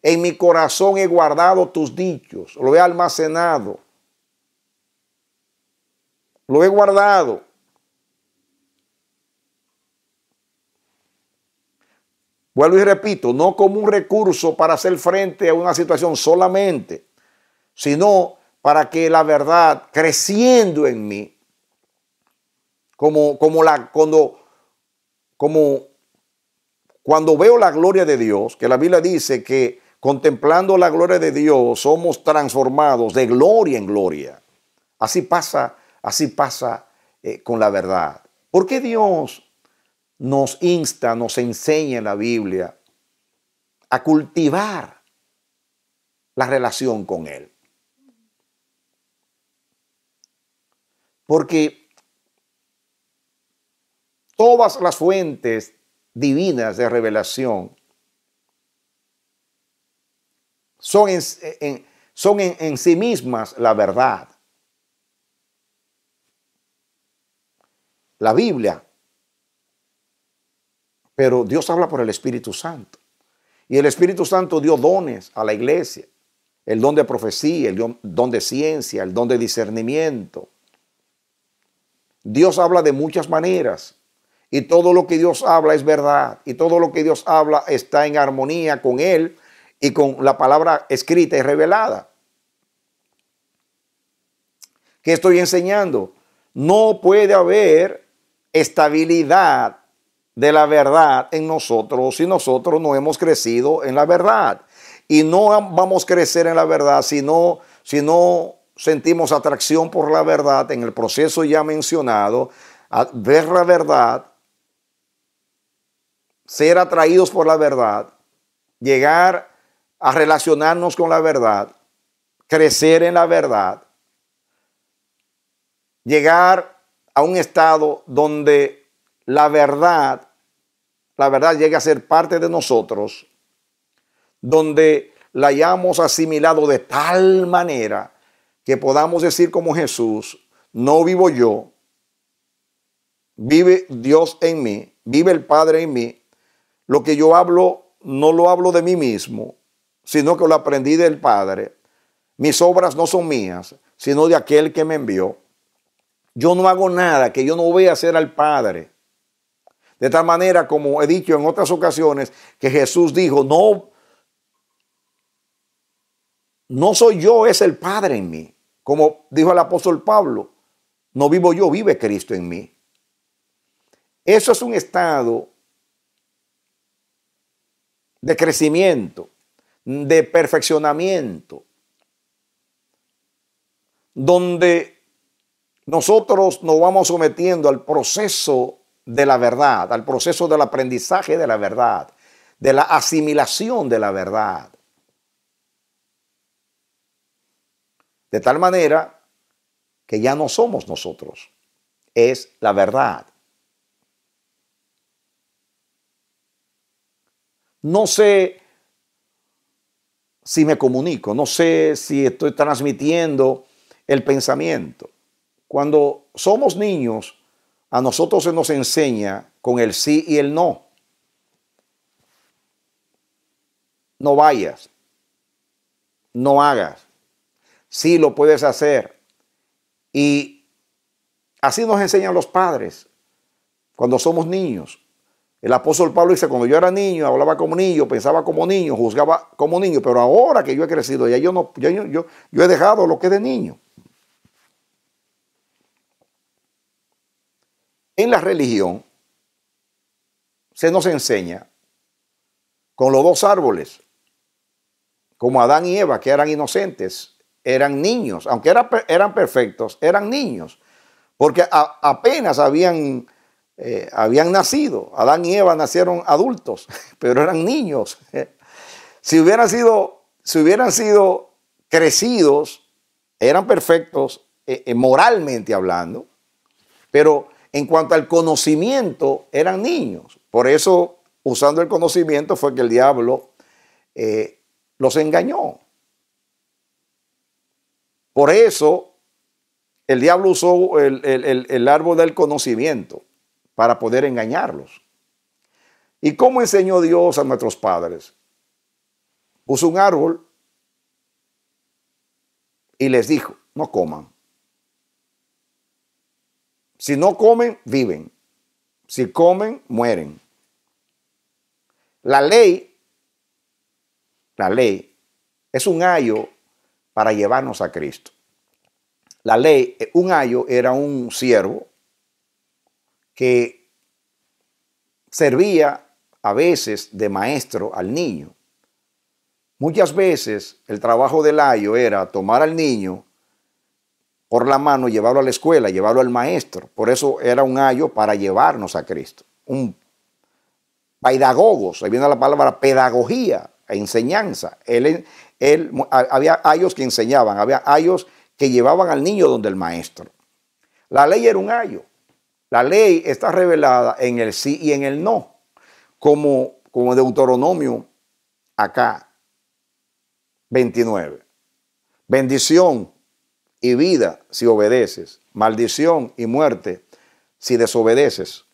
En mi corazón he guardado tus dichos, lo he almacenado lo he guardado. Vuelvo y repito, no como un recurso para hacer frente a una situación solamente, sino para que la verdad creciendo en mí, como, como, la, cuando, como cuando veo la gloria de Dios, que la Biblia dice que contemplando la gloria de Dios somos transformados de gloria en gloria. Así pasa Así pasa eh, con la verdad. ¿Por qué Dios nos insta, nos enseña en la Biblia a cultivar la relación con Él? Porque todas las fuentes divinas de revelación son en sí mismas la verdad. la Biblia, pero Dios habla por el Espíritu Santo. Y el Espíritu Santo dio dones a la iglesia, el don de profecía, el don de ciencia, el don de discernimiento. Dios habla de muchas maneras y todo lo que Dios habla es verdad y todo lo que Dios habla está en armonía con Él y con la palabra escrita y revelada. ¿Qué estoy enseñando? No puede haber estabilidad de la verdad en nosotros si nosotros no hemos crecido en la verdad. Y no vamos a crecer en la verdad si no, si no sentimos atracción por la verdad en el proceso ya mencionado, ver la verdad, ser atraídos por la verdad, llegar a relacionarnos con la verdad, crecer en la verdad, llegar a un estado donde la verdad, la verdad llega a ser parte de nosotros, donde la hayamos asimilado de tal manera que podamos decir como Jesús, no vivo yo, vive Dios en mí, vive el Padre en mí. Lo que yo hablo no lo hablo de mí mismo, sino que lo aprendí del Padre. Mis obras no son mías, sino de aquel que me envió. Yo no hago nada que yo no vea hacer al Padre. De tal manera, como he dicho en otras ocasiones, que Jesús dijo, no, no soy yo, es el Padre en mí. Como dijo el apóstol Pablo, no vivo yo, vive Cristo en mí. Eso es un estado de crecimiento, de perfeccionamiento, donde nosotros nos vamos sometiendo al proceso de la verdad, al proceso del aprendizaje de la verdad, de la asimilación de la verdad. De tal manera que ya no somos nosotros, es la verdad. No sé si me comunico, no sé si estoy transmitiendo el pensamiento. Cuando somos niños, a nosotros se nos enseña con el sí y el no. No vayas, no hagas, sí lo puedes hacer. Y así nos enseñan los padres cuando somos niños. El apóstol Pablo dice, cuando yo era niño, hablaba como niño, pensaba como niño, juzgaba como niño, pero ahora que yo he crecido, ya yo, no, yo, yo, he dejado lo que es de niño. En la religión se nos enseña con los dos árboles, como Adán y Eva, que eran inocentes, eran niños, aunque eran perfectos, eran niños, porque apenas habían, eh, habían nacido. Adán y Eva nacieron adultos, pero eran niños. Si hubieran sido, si hubieran sido crecidos, eran perfectos eh, eh, moralmente hablando, pero en cuanto al conocimiento, eran niños. Por eso, usando el conocimiento, fue que el diablo eh, los engañó. Por eso, el diablo usó el, el árbol del conocimiento para poder engañarlos. ¿Y cómo enseñó Dios a nuestros padres? Puso un árbol y les dijo, no coman. Si no comen, viven. Si comen, mueren. La ley, la ley, es un ayo para llevarnos a Cristo. La ley, un ayo era un siervo que servía a veces de maestro al niño. Muchas veces el trabajo del ayo era tomar al niño por la mano, llevarlo a la escuela, llevarlo al maestro. Por eso era un ayo para llevarnos a Cristo. Un pedagogo ahí viene la palabra pedagogía, enseñanza. Él, él, había ayos que enseñaban, había ayos que llevaban al niño donde el maestro. La ley era un ayo. La ley está revelada en el sí y en el no, como, como Deuteronomio acá, 29. Bendición y vida si obedeces, maldición y muerte si desobedeces.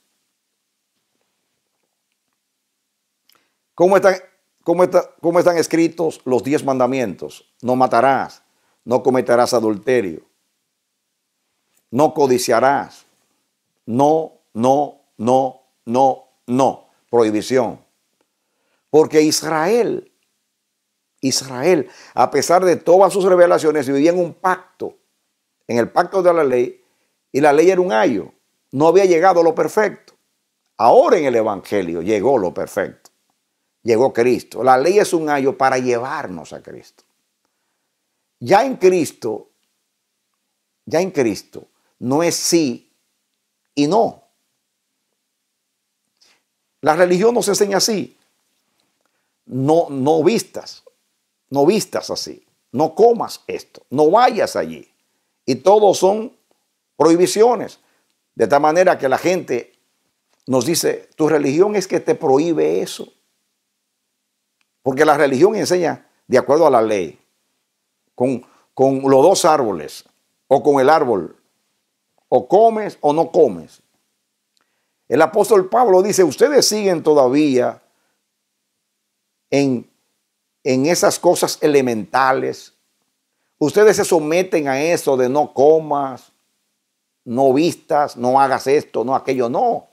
¿Cómo están, están escritos los diez mandamientos? No matarás, no cometerás adulterio, no codiciarás, no, no, no, no, no, prohibición. Porque Israel Israel, a pesar de todas sus revelaciones, vivía en un pacto, en el pacto de la ley, y la ley era un ayo, no había llegado a lo perfecto. Ahora en el Evangelio llegó lo perfecto, llegó Cristo. La ley es un ayo para llevarnos a Cristo. Ya en Cristo, ya en Cristo, no es sí y no. La religión se enseña así. No, no vistas, no vistas así, no comas esto, no vayas allí. Y todos son prohibiciones. De tal manera que la gente nos dice, tu religión es que te prohíbe eso. Porque la religión enseña de acuerdo a la ley, con, con los dos árboles o con el árbol, o comes o no comes. El apóstol Pablo dice, ustedes siguen todavía en en esas cosas elementales. Ustedes se someten a eso de no comas, no vistas, no hagas esto, no aquello, no.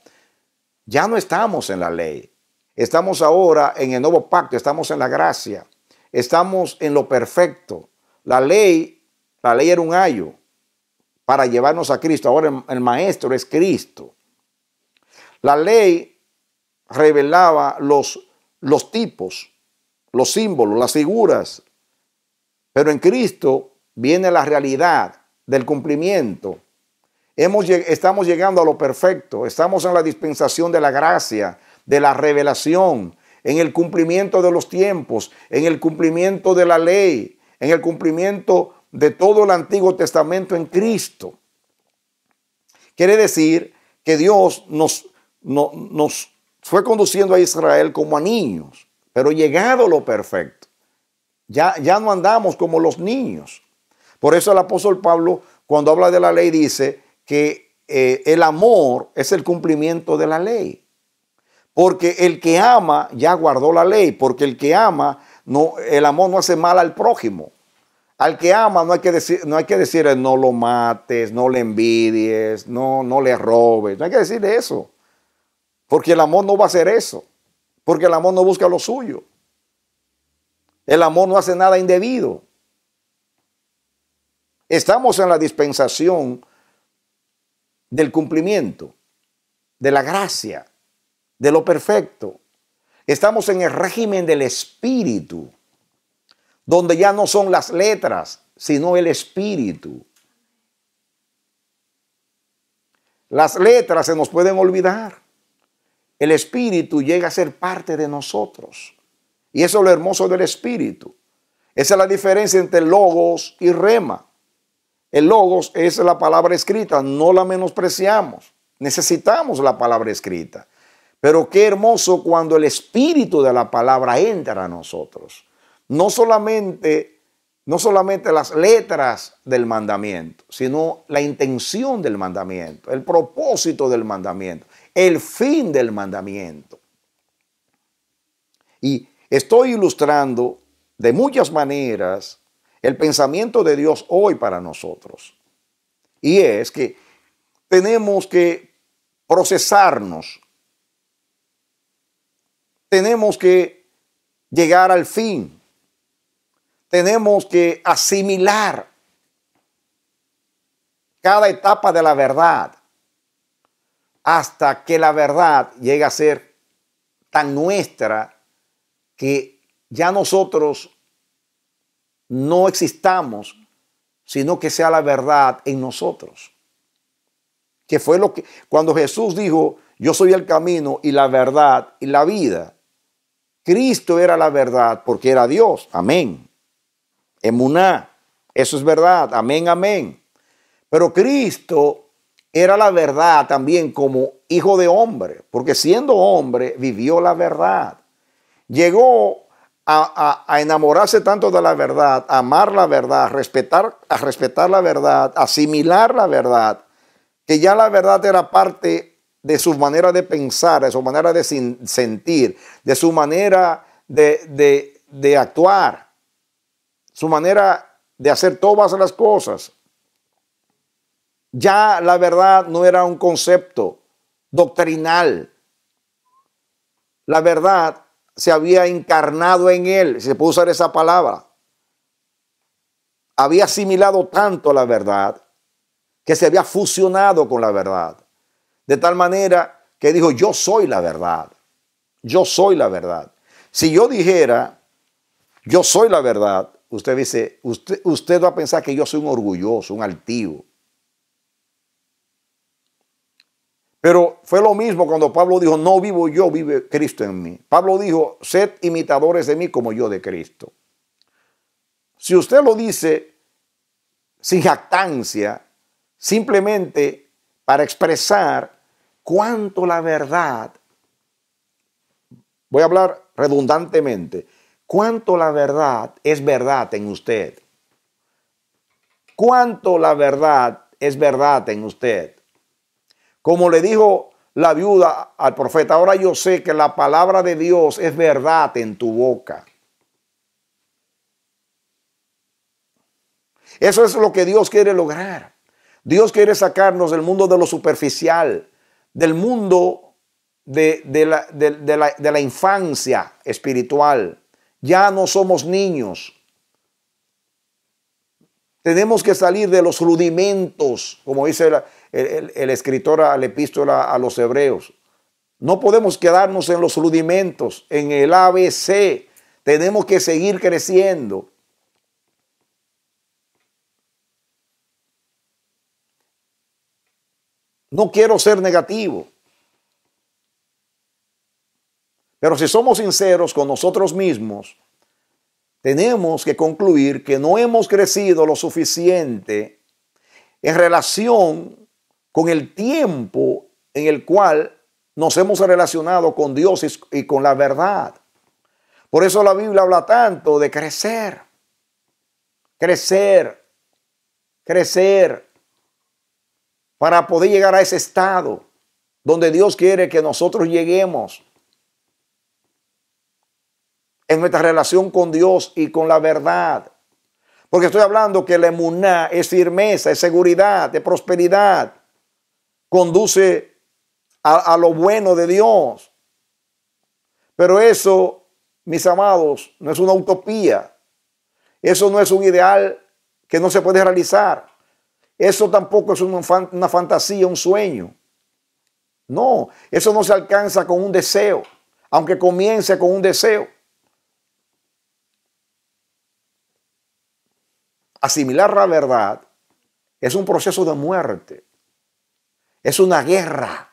Ya no estamos en la ley. Estamos ahora en el nuevo pacto, estamos en la gracia, estamos en lo perfecto. La ley, la ley era un ayo para llevarnos a Cristo. Ahora el, maestro es Cristo. La ley revelaba los, los tipos, los símbolos, las figuras. Pero en Cristo viene la realidad del cumplimiento. Hemos, estamos llegando a lo perfecto, estamos en la dispensación de la gracia, de la revelación, en el cumplimiento de los tiempos, en el cumplimiento de la ley, en el cumplimiento de todo el Antiguo Testamento en Cristo. Quiere decir que Dios nos, nos fue conduciendo a Israel como a niños. Pero llegado lo perfecto, ya, ya no andamos como los niños. Por eso el apóstol Pablo, cuando habla de la ley, dice que eh, el amor es el cumplimiento de la ley. Porque el que ama ya guardó la ley, porque el que ama, no, el amor no hace mal al prójimo. Al que ama no hay que decir, no hay que decir no lo mates, no le envidies, no, no le robes. No hay que decir eso. Porque el amor no va a hacer eso. Porque el amor no busca lo suyo. El amor no hace nada indebido. Estamos en la dispensación del cumplimiento, de la gracia, de lo perfecto. Estamos en el régimen del espíritu, donde ya no son las letras, sino el espíritu. Las letras se nos pueden olvidar el Espíritu llega a ser parte de nosotros. Y eso es lo hermoso del Espíritu. Esa es la diferencia entre logos y rema. El logos es la palabra escrita, no la menospreciamos. Necesitamos la palabra escrita. Pero qué hermoso cuando el espíritu de la palabra entra a nosotros. No solamente, no solamente las letras del mandamiento, sino la intención del mandamiento, el propósito del mandamiento el fin del mandamiento. Y estoy ilustrando de muchas maneras el pensamiento de Dios hoy para nosotros. Y es que tenemos que procesarnos, tenemos que llegar al fin, tenemos que asimilar cada etapa de la verdad hasta que la verdad llega a ser tan nuestra que ya nosotros no existamos, sino que sea la verdad en nosotros. Que fue lo que cuando Jesús dijo, yo soy el camino y la verdad y la vida. Cristo era la verdad porque era Dios. Amén. Emuná, eso es verdad. Amén, amén. Pero Cristo era la verdad también como hijo de hombre, porque siendo hombre vivió la verdad. Llegó a, enamorarse tanto de la verdad, a amar la verdad, a respetar, a respetar la verdad, asimilar la verdad, que ya la verdad era parte de su manera de pensar, de su manera de sentir, de su manera de, de, de actuar, su manera de hacer todas las cosas. Ya la verdad no era un concepto doctrinal. La verdad se había encarnado en él, se puede usar esa palabra. Había asimilado tanto la verdad que se había fusionado con la verdad. De tal manera que dijo, yo soy la verdad. Yo soy la verdad. Si yo dijera, yo soy la verdad, usted dice, usted, usted va a pensar que yo soy un orgulloso, un altivo. Pero fue lo mismo cuando Pablo dijo, no vivo yo, vive Cristo en mí. Pablo dijo, sed imitadores de mí como yo de Cristo. Si usted lo dice sin jactancia, simplemente para expresar cuánto la verdad, voy a hablar redundantemente, cuánto la verdad es verdad en usted. Cuánto la verdad es verdad en usted como le dijo la viuda al profeta, ahora yo sé que la palabra de Dios es verdad en tu boca. Eso es lo que Dios quiere lograr. Dios quiere sacarnos del mundo de lo superficial, del mundo de, la, la infancia espiritual. Ya no somos niños. Tenemos que salir de los rudimentos, como dice la, el, escritor a la epístola a los hebreos. No podemos quedarnos en los rudimentos, en el ABC. Tenemos que seguir creciendo. No quiero ser negativo. Pero si somos sinceros con nosotros mismos, tenemos que concluir que no hemos crecido lo suficiente en relación con el tiempo en el cual nos hemos relacionado con Dios y con la verdad. Por eso la Biblia habla tanto de crecer, crecer, crecer, para poder llegar a ese estado donde Dios quiere que nosotros lleguemos en nuestra relación con Dios y con la verdad. Porque estoy hablando que la emuná es firmeza, es seguridad, es prosperidad, conduce a, lo bueno de Dios. Pero eso, mis amados, no es una utopía. Eso no es un ideal que no se puede realizar. Eso tampoco es una fantasía, un sueño. No, eso no se alcanza con un deseo, aunque comience con un deseo. Asimilar la verdad es un proceso de muerte. Es una guerra.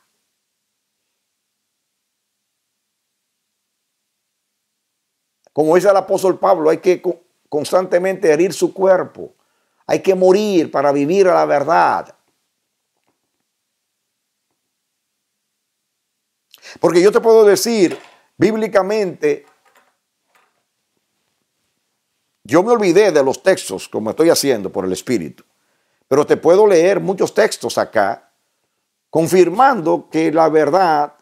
Como dice el apóstol Pablo, hay que constantemente herir su cuerpo. Hay que morir para vivir a la verdad. Porque yo te puedo decir bíblicamente, yo me olvidé de los textos como estoy haciendo por el Espíritu, pero te puedo leer muchos textos acá confirmando que la verdad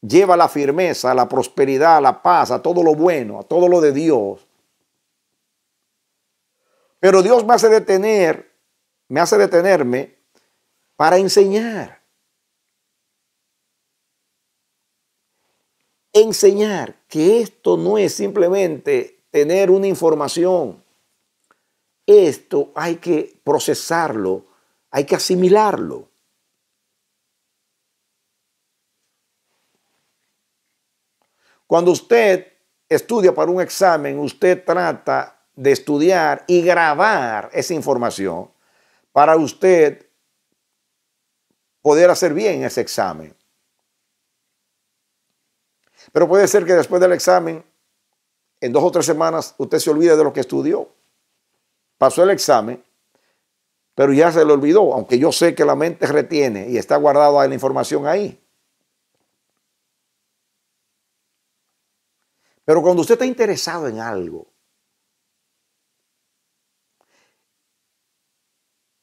lleva la firmeza, la prosperidad, la paz, a todo lo bueno, a todo lo de Dios. Pero Dios me hace detener, me hace detenerme para enseñar. Enseñar que esto no es simplemente tener una información. Esto hay que procesarlo, hay que asimilarlo. Cuando usted estudia para un examen, usted trata de estudiar y grabar esa información para usted poder hacer bien ese examen. Pero puede ser que después del examen, en dos o tres semanas, usted se olvide de lo que estudió. Pasó el examen, pero ya se le olvidó, aunque yo sé que la mente retiene y está guardada la información ahí. Pero cuando usted está interesado en algo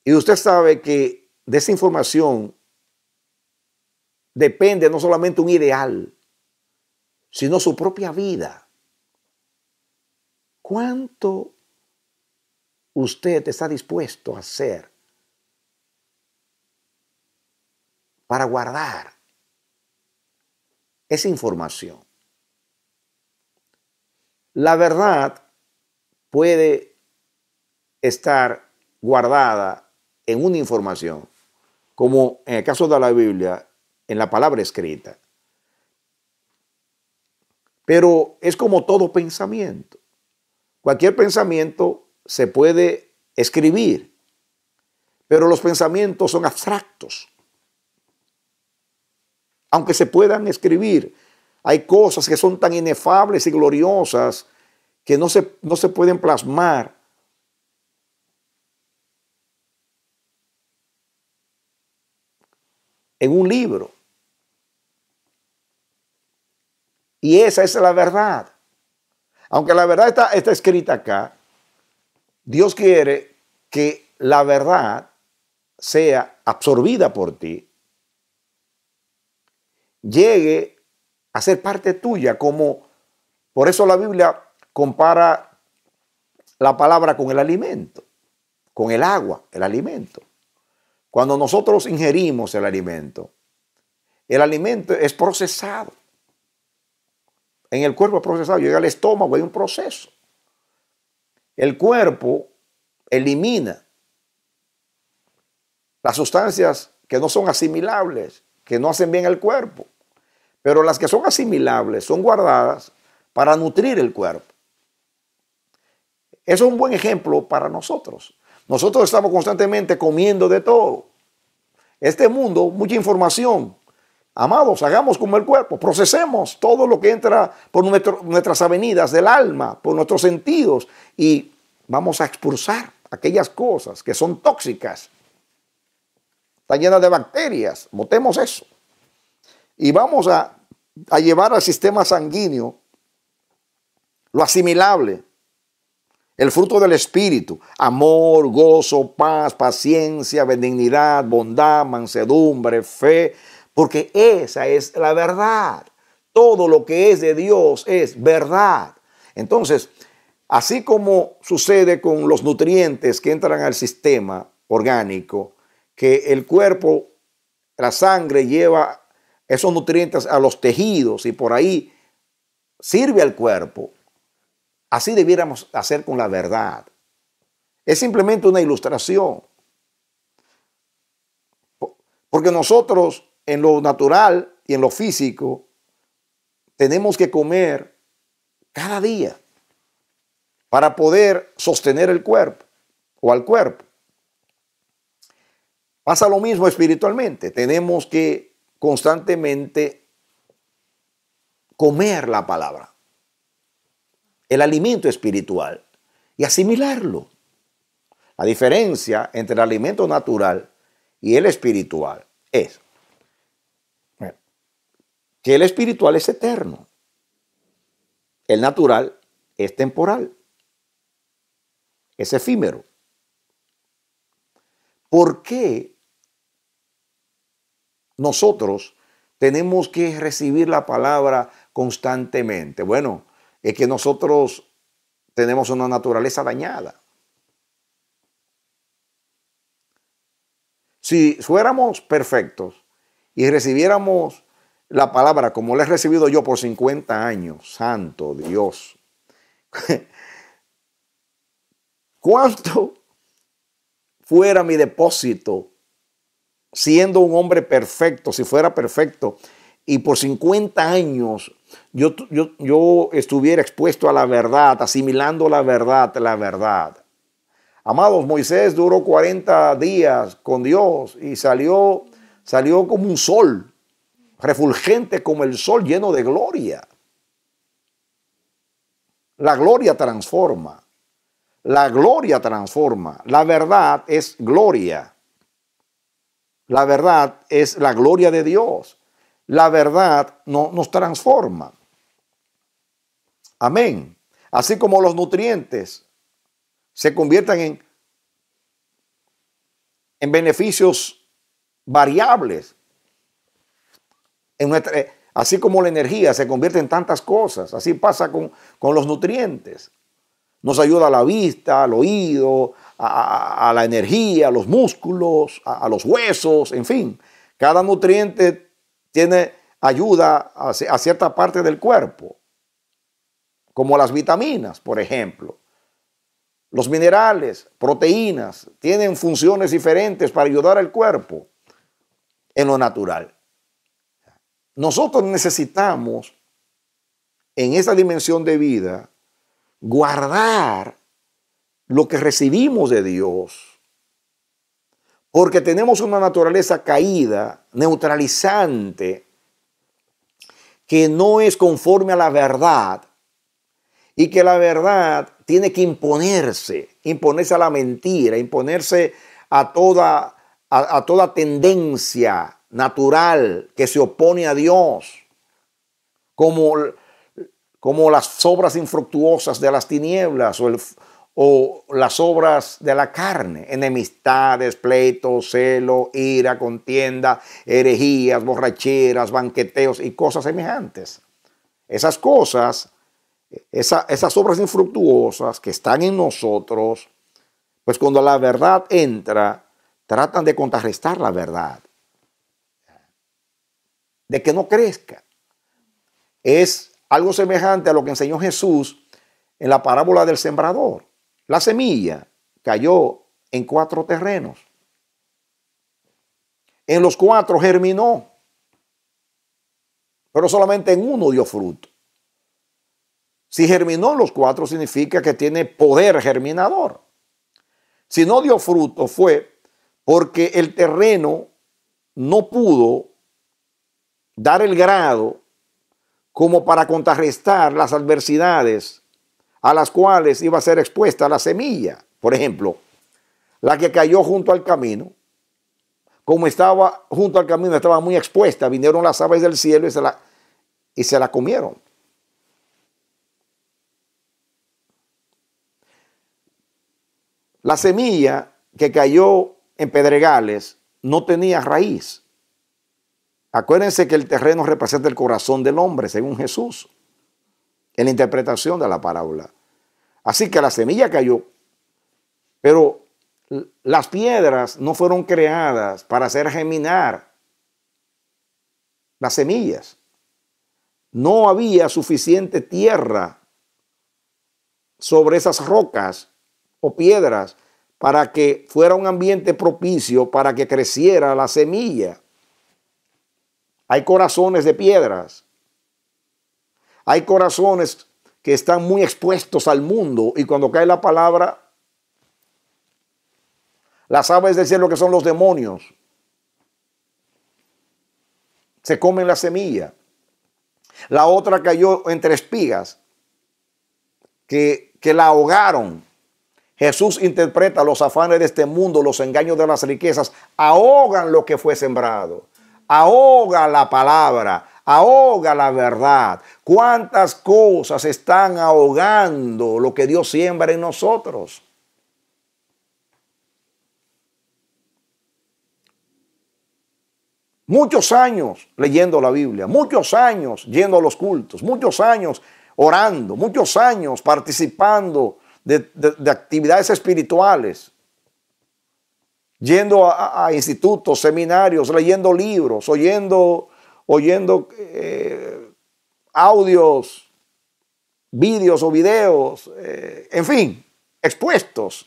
y usted sabe que de esa información depende no solamente un ideal, sino su propia vida. ¿Cuánto usted está dispuesto a hacer para guardar esa información? La verdad puede estar guardada en una información, como en el caso de la Biblia, en la palabra escrita. Pero es como todo pensamiento. Cualquier pensamiento se puede escribir, pero los pensamientos son abstractos. Aunque se puedan escribir, hay cosas que son tan inefables y gloriosas que no se, no se pueden plasmar. en un libro. Y esa es la verdad. Aunque la verdad está, está escrita acá, Dios quiere que la verdad sea absorbida por ti, llegue Hacer parte tuya, como por eso la Biblia compara la palabra con el alimento, con el agua, el alimento. Cuando nosotros ingerimos el alimento, el alimento es procesado. En el cuerpo es procesado, llega al estómago, hay un proceso. El cuerpo elimina las sustancias que no son asimilables, que no hacen bien al cuerpo pero las que son asimilables son guardadas para nutrir el cuerpo. Eso es un buen ejemplo para nosotros. Nosotros estamos constantemente comiendo de todo. Este mundo, mucha información. Amados, hagamos como el cuerpo, procesemos todo lo que entra por nuestras avenidas del alma, por nuestros sentidos y vamos a expulsar aquellas cosas que son tóxicas, están llenas de bacterias, Motemos eso y vamos a, llevar al sistema sanguíneo lo asimilable, el fruto del Espíritu, amor, gozo, paz, paciencia, benignidad, bondad, mansedumbre, fe, porque esa es la verdad. Todo lo que es de Dios es verdad. Entonces, así como sucede con los nutrientes que entran al sistema orgánico, que el cuerpo, la sangre lleva esos nutrientes a los tejidos y por ahí sirve al cuerpo. Así debiéramos hacer con la verdad. Es simplemente una ilustración. Porque nosotros en lo natural y en lo físico tenemos que comer cada día para poder sostener el cuerpo o al cuerpo. Pasa lo mismo espiritualmente. Tenemos que constantemente comer la palabra, el alimento espiritual y asimilarlo. La diferencia entre el alimento natural y el espiritual es que el espiritual es eterno, el natural es temporal, es efímero. ¿Por qué nosotros tenemos que recibir la palabra constantemente. Bueno, es que nosotros tenemos una naturaleza dañada. Si fuéramos perfectos y recibiéramos la palabra como la he recibido yo por 50 años, santo Dios, ¿cuánto fuera mi depósito siendo un hombre perfecto, si fuera perfecto, y por 50 años yo, yo, yo estuviera expuesto a la verdad, asimilando la verdad, la verdad. Amados, Moisés duró 40 días con Dios y salió, salió como un sol, refulgente como el sol, lleno de gloria. La gloria transforma. La gloria transforma. La verdad es gloria. La verdad es la gloria de Dios. La verdad no, nos transforma. Amén. Así como los nutrientes se conviertan en, en beneficios variables. En nuestra, eh, así como la energía se convierte en tantas cosas. Así pasa con, con los nutrientes. Nos ayuda a la vista, al oído, a, la energía, a los músculos, a, los huesos, en fin. Cada nutriente tiene ayuda a, a cierta parte del cuerpo, como las vitaminas, por ejemplo. Los minerales, proteínas, tienen funciones diferentes para ayudar al cuerpo en lo natural. Nosotros necesitamos en esa dimensión de vida guardar lo que recibimos de Dios. Porque tenemos una naturaleza caída, neutralizante, que no es conforme a la verdad y que la verdad tiene que imponerse, imponerse a la mentira, imponerse a toda, toda tendencia natural que se opone a Dios, como, como las obras infructuosas de las tinieblas o el, o las obras de la carne, enemistades, pleitos, celo, ira, contienda, herejías, borracheras, banqueteos y cosas semejantes. Esas cosas, esas obras infructuosas que están en nosotros, pues cuando la verdad entra, tratan de contrarrestar la verdad, de que no crezca. Es algo semejante a lo que enseñó Jesús en la parábola del sembrador. La semilla cayó en cuatro terrenos. En los cuatro germinó, pero solamente en uno dio fruto. Si germinó en los cuatro significa que tiene poder germinador. Si no dio fruto fue porque el terreno no pudo dar el grado como para contrarrestar las adversidades a las cuales iba a ser expuesta la semilla. Por ejemplo, la que cayó junto al camino, como estaba junto al camino, estaba muy expuesta, vinieron las aves del cielo y se la, y se la comieron. La semilla que cayó en pedregales no tenía raíz. Acuérdense que el terreno representa el corazón del hombre, según Jesús en la interpretación de la parábola. Así que la semilla cayó, pero las piedras no fueron creadas para hacer geminar las semillas. No había suficiente tierra sobre esas rocas o piedras para que fuera un ambiente propicio para que creciera la semilla. Hay corazones de piedras hay corazones que están muy expuestos al mundo y cuando cae la palabra, las aves decir lo que son los demonios, se comen la semilla. La otra cayó entre espigas que, que la ahogaron. Jesús interpreta los afanes de este mundo, los engaños de las riquezas, ahogan lo que fue sembrado, ahoga la palabra, ahoga la verdad. ¿Cuántas cosas están ahogando lo que Dios siembra en nosotros? Muchos años leyendo la Biblia, muchos años yendo a los cultos, muchos años orando, muchos años participando de, actividades espirituales, yendo a, a, institutos, seminarios, leyendo libros, oyendo oyendo eh, audios, vídeos o videos, eh, en fin, expuestos.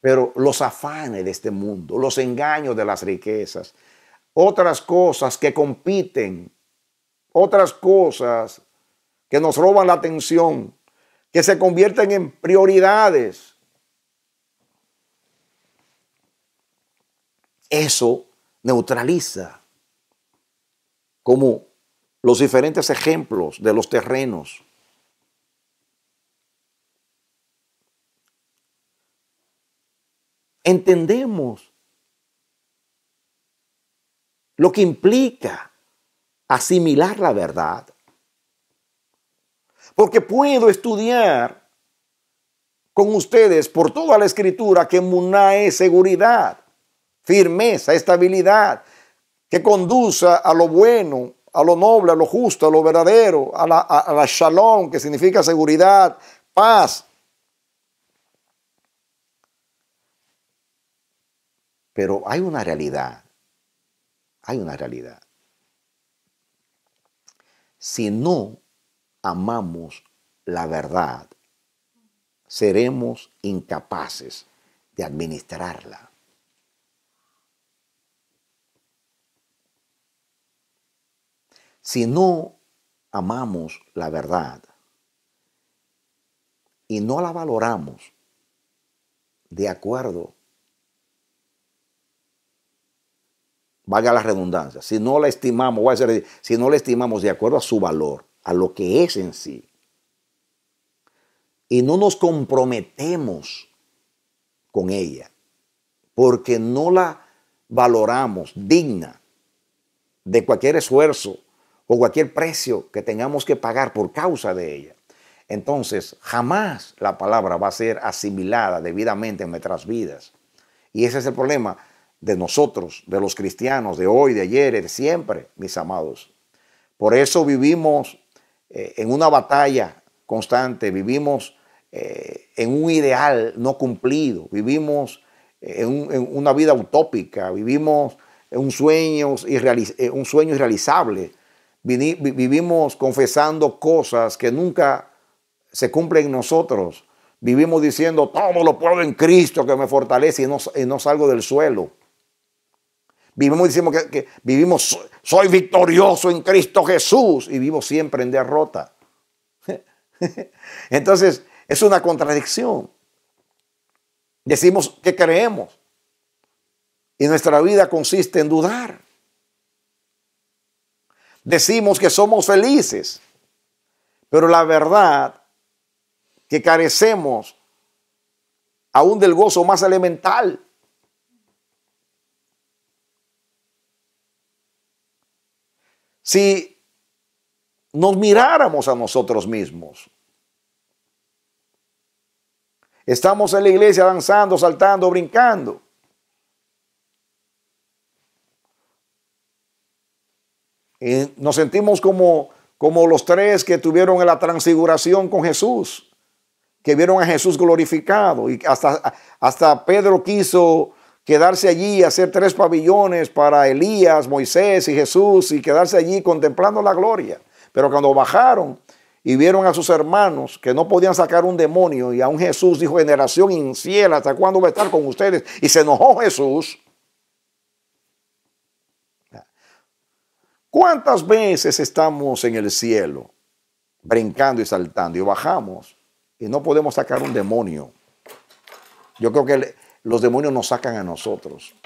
Pero los afanes de este mundo, los engaños de las riquezas, otras cosas que compiten, otras cosas que nos roban la atención, que se convierten en prioridades. Eso neutraliza como los diferentes ejemplos de los terrenos. Entendemos lo que implica asimilar la verdad. Porque puedo estudiar con ustedes por toda la escritura que Muná es seguridad, firmeza, estabilidad, que conduza a lo bueno, a lo noble, a lo justo, a lo verdadero, a la, a la shalom, que significa seguridad, paz. Pero hay una realidad, hay una realidad. Si no amamos la verdad, seremos incapaces de administrarla. Si no amamos la verdad y no la valoramos de acuerdo, valga la redundancia, si no la estimamos, voy a decir, si no la estimamos de acuerdo a su valor, a lo que es en sí, y no nos comprometemos con ella, porque no la valoramos digna de cualquier esfuerzo o cualquier precio que tengamos que pagar por causa de ella. Entonces, jamás la palabra va a ser asimilada debidamente en nuestras vidas. Y ese es el problema de nosotros, de los cristianos, de hoy, de ayer, de siempre, mis amados. Por eso vivimos eh, en una batalla constante, vivimos eh, en un ideal no cumplido, vivimos eh, en, una vida utópica, vivimos en un sueño irrealizable vivimos confesando cosas que nunca se cumplen nosotros. Vivimos diciendo, todo lo puedo en Cristo que me fortalece y no, salgo del suelo. Vivimos diciendo que, que, vivimos, soy victorioso en Cristo Jesús y vivo siempre en derrota. Entonces, es una contradicción. Decimos que creemos y nuestra vida consiste en dudar decimos que somos felices, pero la verdad que carecemos aún del gozo más elemental. Si nos miráramos a nosotros mismos, estamos en la iglesia danzando, saltando, brincando, nos sentimos como, como los tres que tuvieron en la transfiguración con Jesús, que vieron a Jesús glorificado. Y hasta, hasta Pedro quiso quedarse allí, hacer tres pabellones para Elías, Moisés y Jesús, y quedarse allí contemplando la gloria. Pero cuando bajaron y vieron a sus hermanos que no podían sacar un demonio, y a un Jesús dijo, generación infiel, ¿hasta cuándo va a estar con ustedes? Y se enojó Jesús. ¿Cuántas veces estamos en el cielo brincando y saltando y bajamos y no podemos sacar un demonio? Yo creo que los demonios nos sacan a nosotros.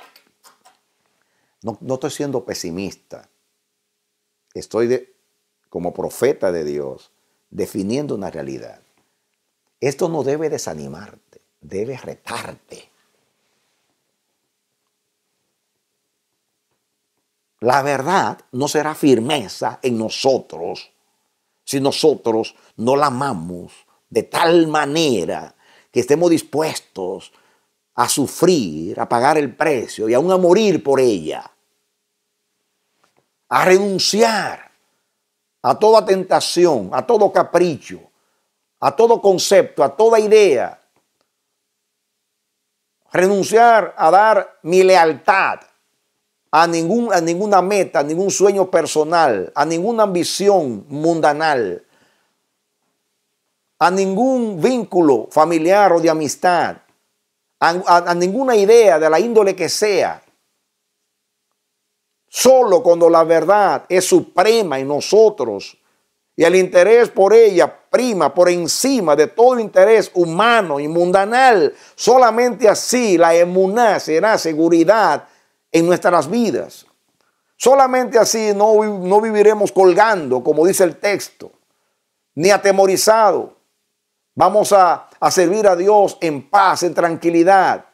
No, estoy siendo pesimista. Estoy como profeta de Dios definiendo una realidad. Esto no debe desanimarte, debe retarte. La verdad no será firmeza en nosotros si nosotros no la amamos de tal manera que estemos dispuestos a sufrir, a pagar el precio y aún a morir por ella, a renunciar a toda tentación, a todo capricho, a todo concepto, a toda idea, renunciar a dar mi lealtad a, a ninguna meta, a ningún sueño personal, a ninguna ambición mundanal, a ningún vínculo familiar o de amistad, a, ninguna idea de la índole que sea. Solo cuando la verdad es suprema en nosotros y el interés por ella prima por encima de todo interés humano y mundanal, solamente así la emuná será seguridad en nuestras vidas. Solamente así no, no viviremos colgando, como dice el texto, ni atemorizado. Vamos a, servir a Dios en paz, en tranquilidad.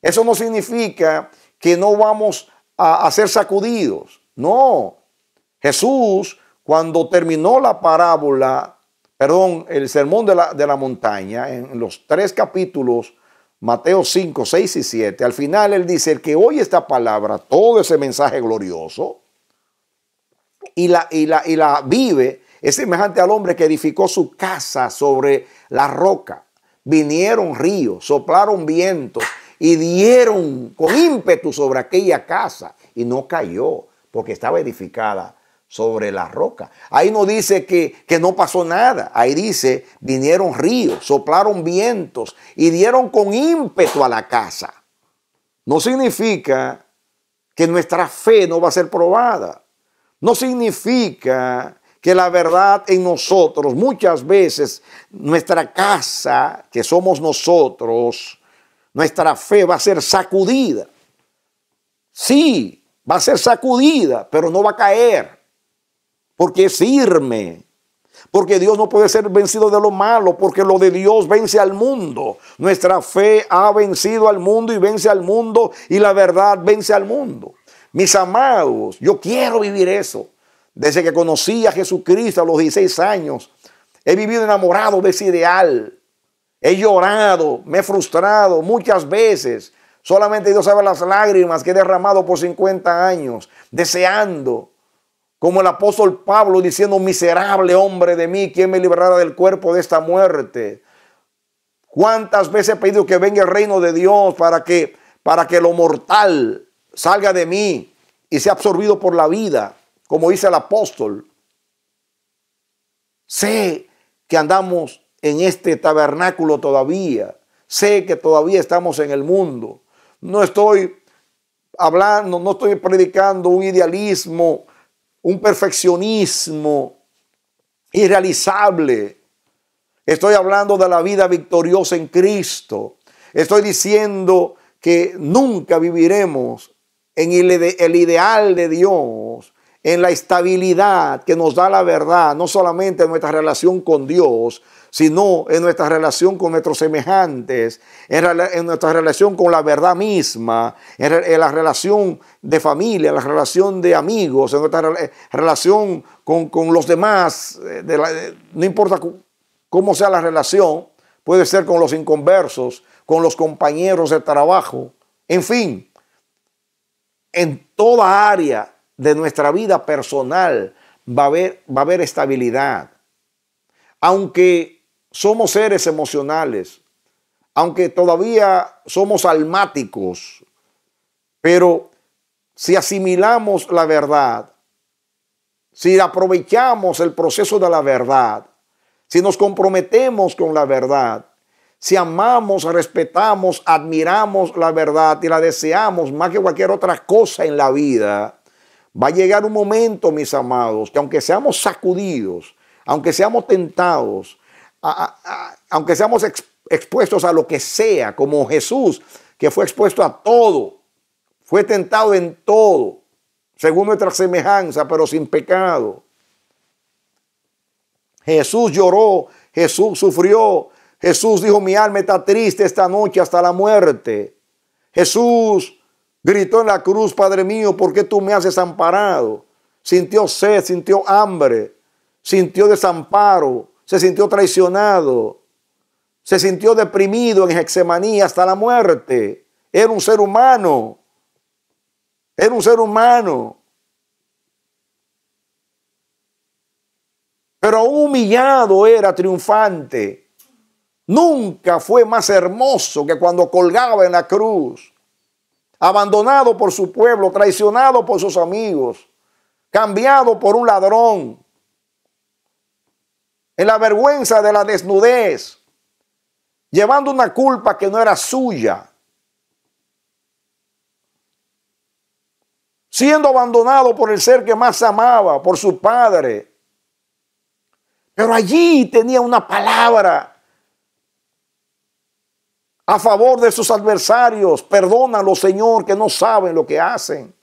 Eso no significa que no vamos a, ser sacudidos. No. Jesús, cuando terminó la parábola, perdón, el sermón de la, de la montaña, en los tres capítulos Mateo 5, 6 y 7, al final él dice, el que oye esta palabra, todo ese mensaje glorioso, y la, y la, y la vive, es semejante al hombre que edificó su casa sobre la roca. Vinieron ríos, soplaron vientos y dieron con ímpetu sobre aquella casa y no cayó porque estaba edificada sobre la roca. Ahí no dice que, no pasó nada. Ahí dice, vinieron ríos, soplaron vientos y dieron con ímpetu a la casa. No significa que nuestra fe no va a ser probada. No significa que la verdad en nosotros, muchas veces nuestra casa, que somos nosotros, nuestra fe va a ser sacudida. Sí, va a ser sacudida, pero no va a caer porque es firme. Porque Dios no puede ser vencido de lo malo, porque lo de Dios vence al mundo. Nuestra fe ha vencido al mundo y vence al mundo y la verdad vence al mundo. Mis amados, yo quiero vivir eso. Desde que conocí a Jesucristo a los 16 años, he vivido enamorado de ese ideal. He llorado, me he frustrado muchas veces. Solamente Dios sabe las lágrimas que he derramado por 50 años, deseando como el apóstol Pablo diciendo, miserable hombre de mí, ¿quién me librará del cuerpo de esta muerte? ¿Cuántas veces he pedido que venga el reino de Dios para que, para que lo mortal salga de mí y sea absorbido por la vida? Como dice el apóstol. Sé que andamos en este tabernáculo todavía. Sé que todavía estamos en el mundo. No estoy hablando, no estoy predicando un idealismo un perfeccionismo irrealizable. Estoy hablando de la vida victoriosa en Cristo. Estoy diciendo que nunca viviremos en el ideal de Dios, en la estabilidad que nos da la verdad, no solamente en nuestra relación con Dios, sino en nuestra relación con nuestros semejantes, en, nuestra relación con la verdad misma, en, la relación de familia, en la relación de amigos, en nuestra eh, relación con, los demás, eh, no importa cómo sea la relación, puede ser con los inconversos, con los compañeros de trabajo, en fin, en toda área de nuestra vida personal va a haber, va a haber estabilidad. Aunque somos seres emocionales, aunque todavía somos almáticos, pero si asimilamos la verdad, si aprovechamos el proceso de la verdad, si nos comprometemos con la verdad, si amamos, respetamos, admiramos la verdad y la deseamos más que cualquier otra cosa en la vida, va a llegar un momento, mis amados, que aunque seamos sacudidos, aunque seamos tentados, aunque seamos expuestos a lo que sea, como Jesús, que fue expuesto a todo, fue tentado en todo, según nuestra semejanza, pero sin pecado. Jesús lloró, Jesús sufrió, Jesús dijo, mi alma está triste esta noche hasta la muerte. Jesús gritó en la cruz, Padre mío, ¿por qué tú me has desamparado? Sintió sed, sintió hambre, sintió desamparo, se sintió traicionado, se sintió deprimido en hexemanía hasta la muerte. Era un ser humano, era un ser humano. Pero humillado era triunfante. Nunca fue más hermoso que cuando colgaba en la cruz, abandonado por su pueblo, traicionado por sus amigos, cambiado por un ladrón, en la vergüenza de la desnudez, llevando una culpa que no era suya, siendo abandonado por el ser que más amaba, por su padre. Pero allí tenía una palabra a favor de sus adversarios. Perdónalo, Señor, que no saben lo que hacen.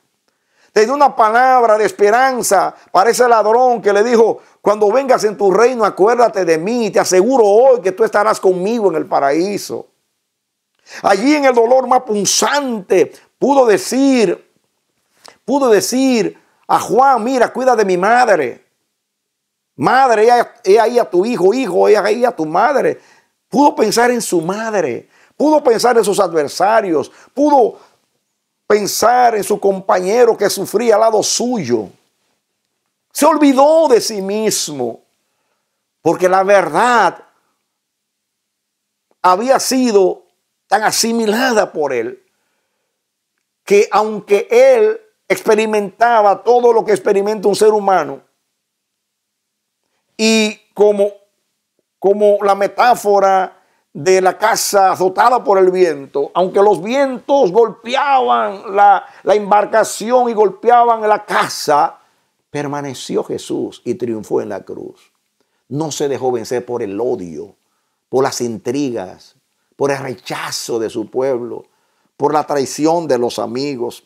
Tenía una palabra de esperanza para ese ladrón que le dijo, cuando vengas en tu reino, acuérdate de mí y te aseguro hoy que tú estarás conmigo en el paraíso. Allí en el dolor más punzante pudo decir, pudo decir a Juan, mira, cuida de mi madre. Madre, he ahí a tu hijo, hijo, he ahí a tu madre. Pudo pensar en su madre, pudo pensar en sus adversarios, pudo pensar en su compañero que sufría al lado suyo. Se olvidó de sí mismo, porque la verdad había sido tan asimilada por él, que aunque él experimentaba todo lo que experimenta un ser humano, y como, como la metáfora de la casa azotada por el viento, aunque los vientos golpeaban la, la embarcación y golpeaban la casa, permaneció Jesús y triunfó en la cruz. No se dejó vencer por el odio, por las intrigas, por el rechazo de su pueblo, por la traición de los amigos.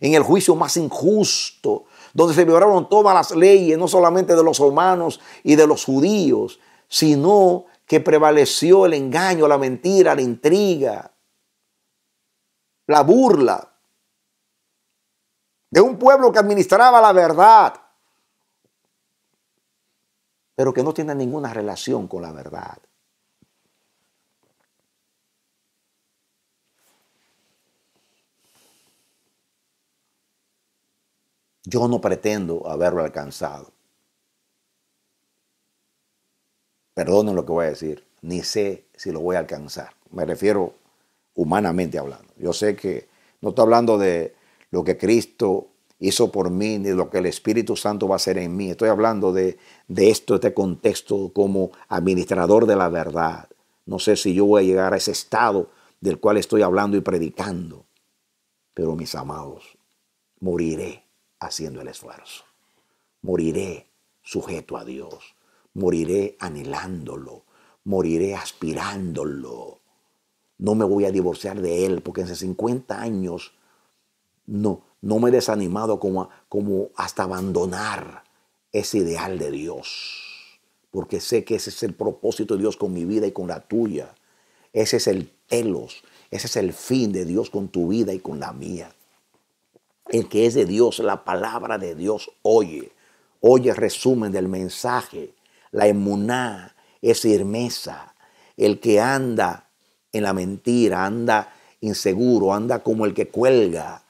En el juicio más injusto, donde se violaron todas las leyes, no solamente de los romanos y de los judíos, sino que prevaleció el engaño, la mentira, la intriga, la burla, de un pueblo que administraba la verdad, pero que no tiene ninguna relación con la verdad. Yo no pretendo haberlo alcanzado. Perdonen lo que voy a decir, ni sé si lo voy a alcanzar. Me refiero humanamente hablando. Yo sé que no estoy hablando de lo que Cristo hizo por mí, ni lo que el Espíritu Santo va a hacer en mí. Estoy hablando de, de esto, este contexto como administrador de la verdad. No sé si yo voy a llegar a ese estado del cual estoy hablando y predicando, pero mis amados, moriré haciendo el esfuerzo. Moriré sujeto a Dios. Moriré anhelándolo. Moriré aspirándolo. No me voy a divorciar de Él porque en 50 años no, no me he desanimado como, como hasta abandonar ese ideal de Dios, porque sé que ese es el propósito de Dios con mi vida y con la tuya. Ese es el telos, ese es el fin de Dios con tu vida y con la mía. El que es de Dios, la palabra de Dios, oye, oye resumen del mensaje, la emuná es firmeza. El que anda en la mentira, anda inseguro, anda como el que cuelga,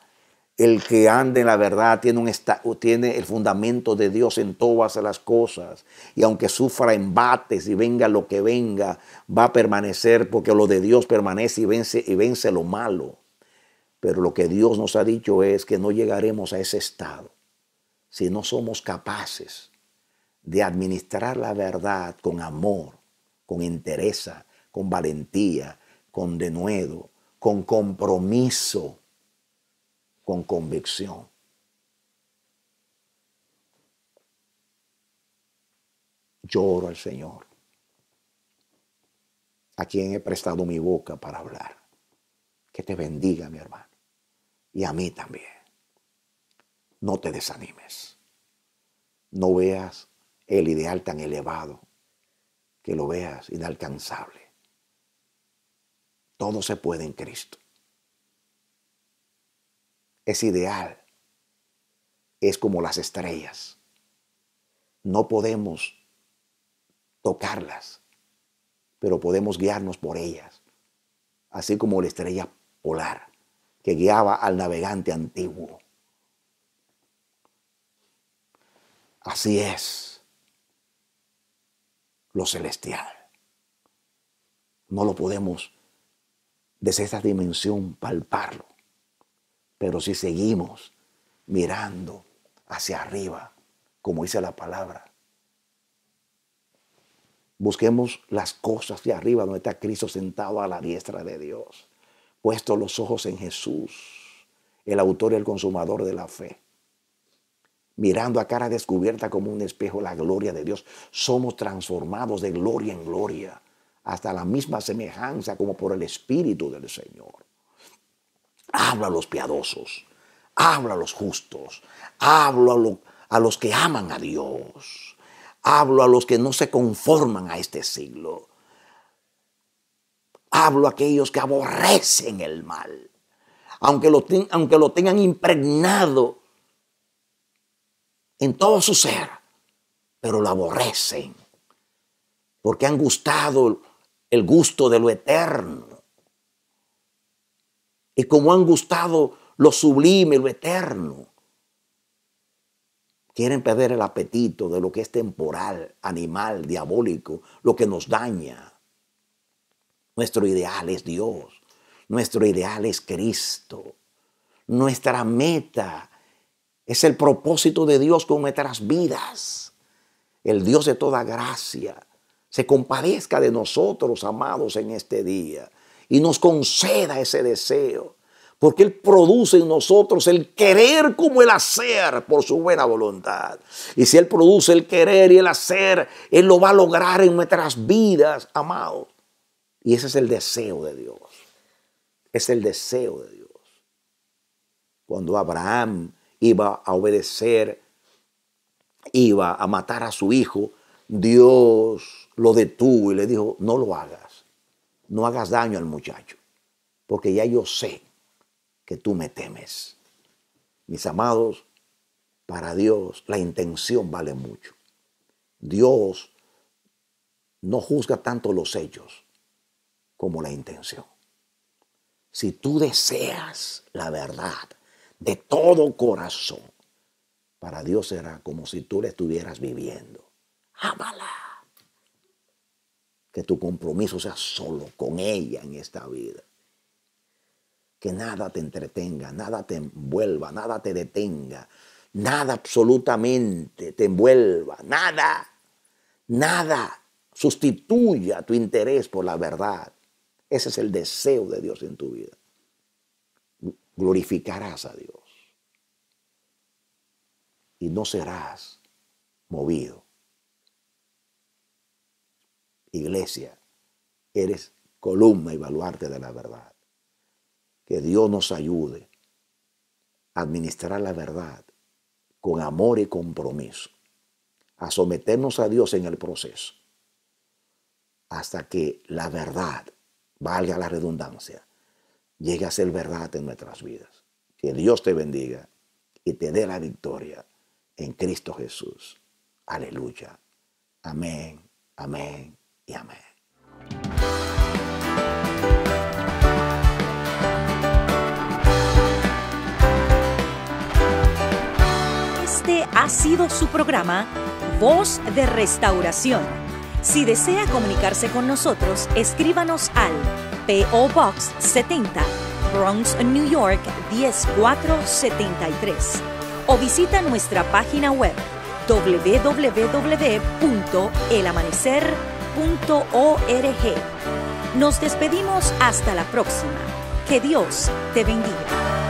el que anda en la verdad tiene, un tiene el fundamento de Dios en todas las cosas. Y aunque sufra embates y venga lo que venga, va a permanecer porque lo de Dios permanece y vence, y vence lo malo. Pero lo que Dios nos ha dicho es que no llegaremos a ese estado si no somos capaces de administrar la verdad con amor, con entereza, con valentía, con denuedo, con compromiso con convicción. Lloro al Señor, a quien he prestado mi boca para hablar. Que te bendiga, mi hermano, y a mí también. No te desanimes. No veas el ideal tan elevado, que lo veas inalcanzable. Todo se puede en Cristo es ideal, es como las estrellas. No podemos tocarlas, pero podemos guiarnos por ellas, así como la estrella polar que guiaba al navegante antiguo. Así es lo celestial. No lo podemos desde esa dimensión palparlo, pero si seguimos mirando hacia arriba, como dice la palabra, busquemos las cosas de arriba donde está Cristo sentado a la diestra de Dios, puesto los ojos en Jesús, el autor y el consumador de la fe mirando a cara descubierta como un espejo la gloria de Dios. Somos transformados de gloria en gloria, hasta la misma semejanza como por el Espíritu del Señor hablo a los piadosos, hablo a los justos, hablo a, los que aman a Dios, hablo a los que no se conforman a este siglo, hablo a aquellos que aborrecen el mal, aunque lo, aunque lo tengan impregnado en todo su ser, pero lo aborrecen, porque han gustado el gusto de lo eterno y como han gustado lo sublime, lo eterno. Quieren perder el apetito de lo que es temporal, animal, diabólico, lo que nos daña. Nuestro ideal es Dios, nuestro ideal es Cristo, nuestra meta es el propósito de Dios con nuestras vidas. El Dios de toda gracia se compadezca de nosotros, amados, en este día y nos conceda ese deseo, porque Él produce en nosotros el querer como el hacer por su buena voluntad. Y si Él produce el querer y el hacer, Él lo va a lograr en nuestras vidas, amado. Y ese es el deseo de Dios. Es el deseo de Dios. Cuando Abraham iba a obedecer, iba a matar a su hijo, Dios lo detuvo y le dijo, no lo hagas no hagas daño al muchacho, porque ya yo sé que tú me temes. Mis amados, para Dios la intención vale mucho. Dios no juzga tanto los hechos como la intención. Si tú deseas la verdad de todo corazón, para Dios será como si tú la estuvieras viviendo. Ámala que tu compromiso sea solo con ella en esta vida. Que nada te entretenga, nada te envuelva, nada te detenga, nada absolutamente te envuelva, nada, nada sustituya tu interés por la verdad. Ese es el deseo de Dios en tu vida. Glorificarás a Dios y no serás movido iglesia, eres columna y baluarte de la verdad. Que Dios nos ayude a administrar la verdad con amor y compromiso, a someternos a Dios en el proceso, hasta que la verdad, valga la redundancia, llegue a ser verdad en nuestras vidas. Que Dios te bendiga y te dé la victoria en Cristo Jesús. Aleluya. Amén, amén y Este ha sido su programa Voz de Restauración. Si desea comunicarse con nosotros, escríbanos al PO Box 70, Bronx, New York 10473 o visita nuestra página web www.elamanecer.com nos despedimos hasta la próxima. Que Dios te bendiga.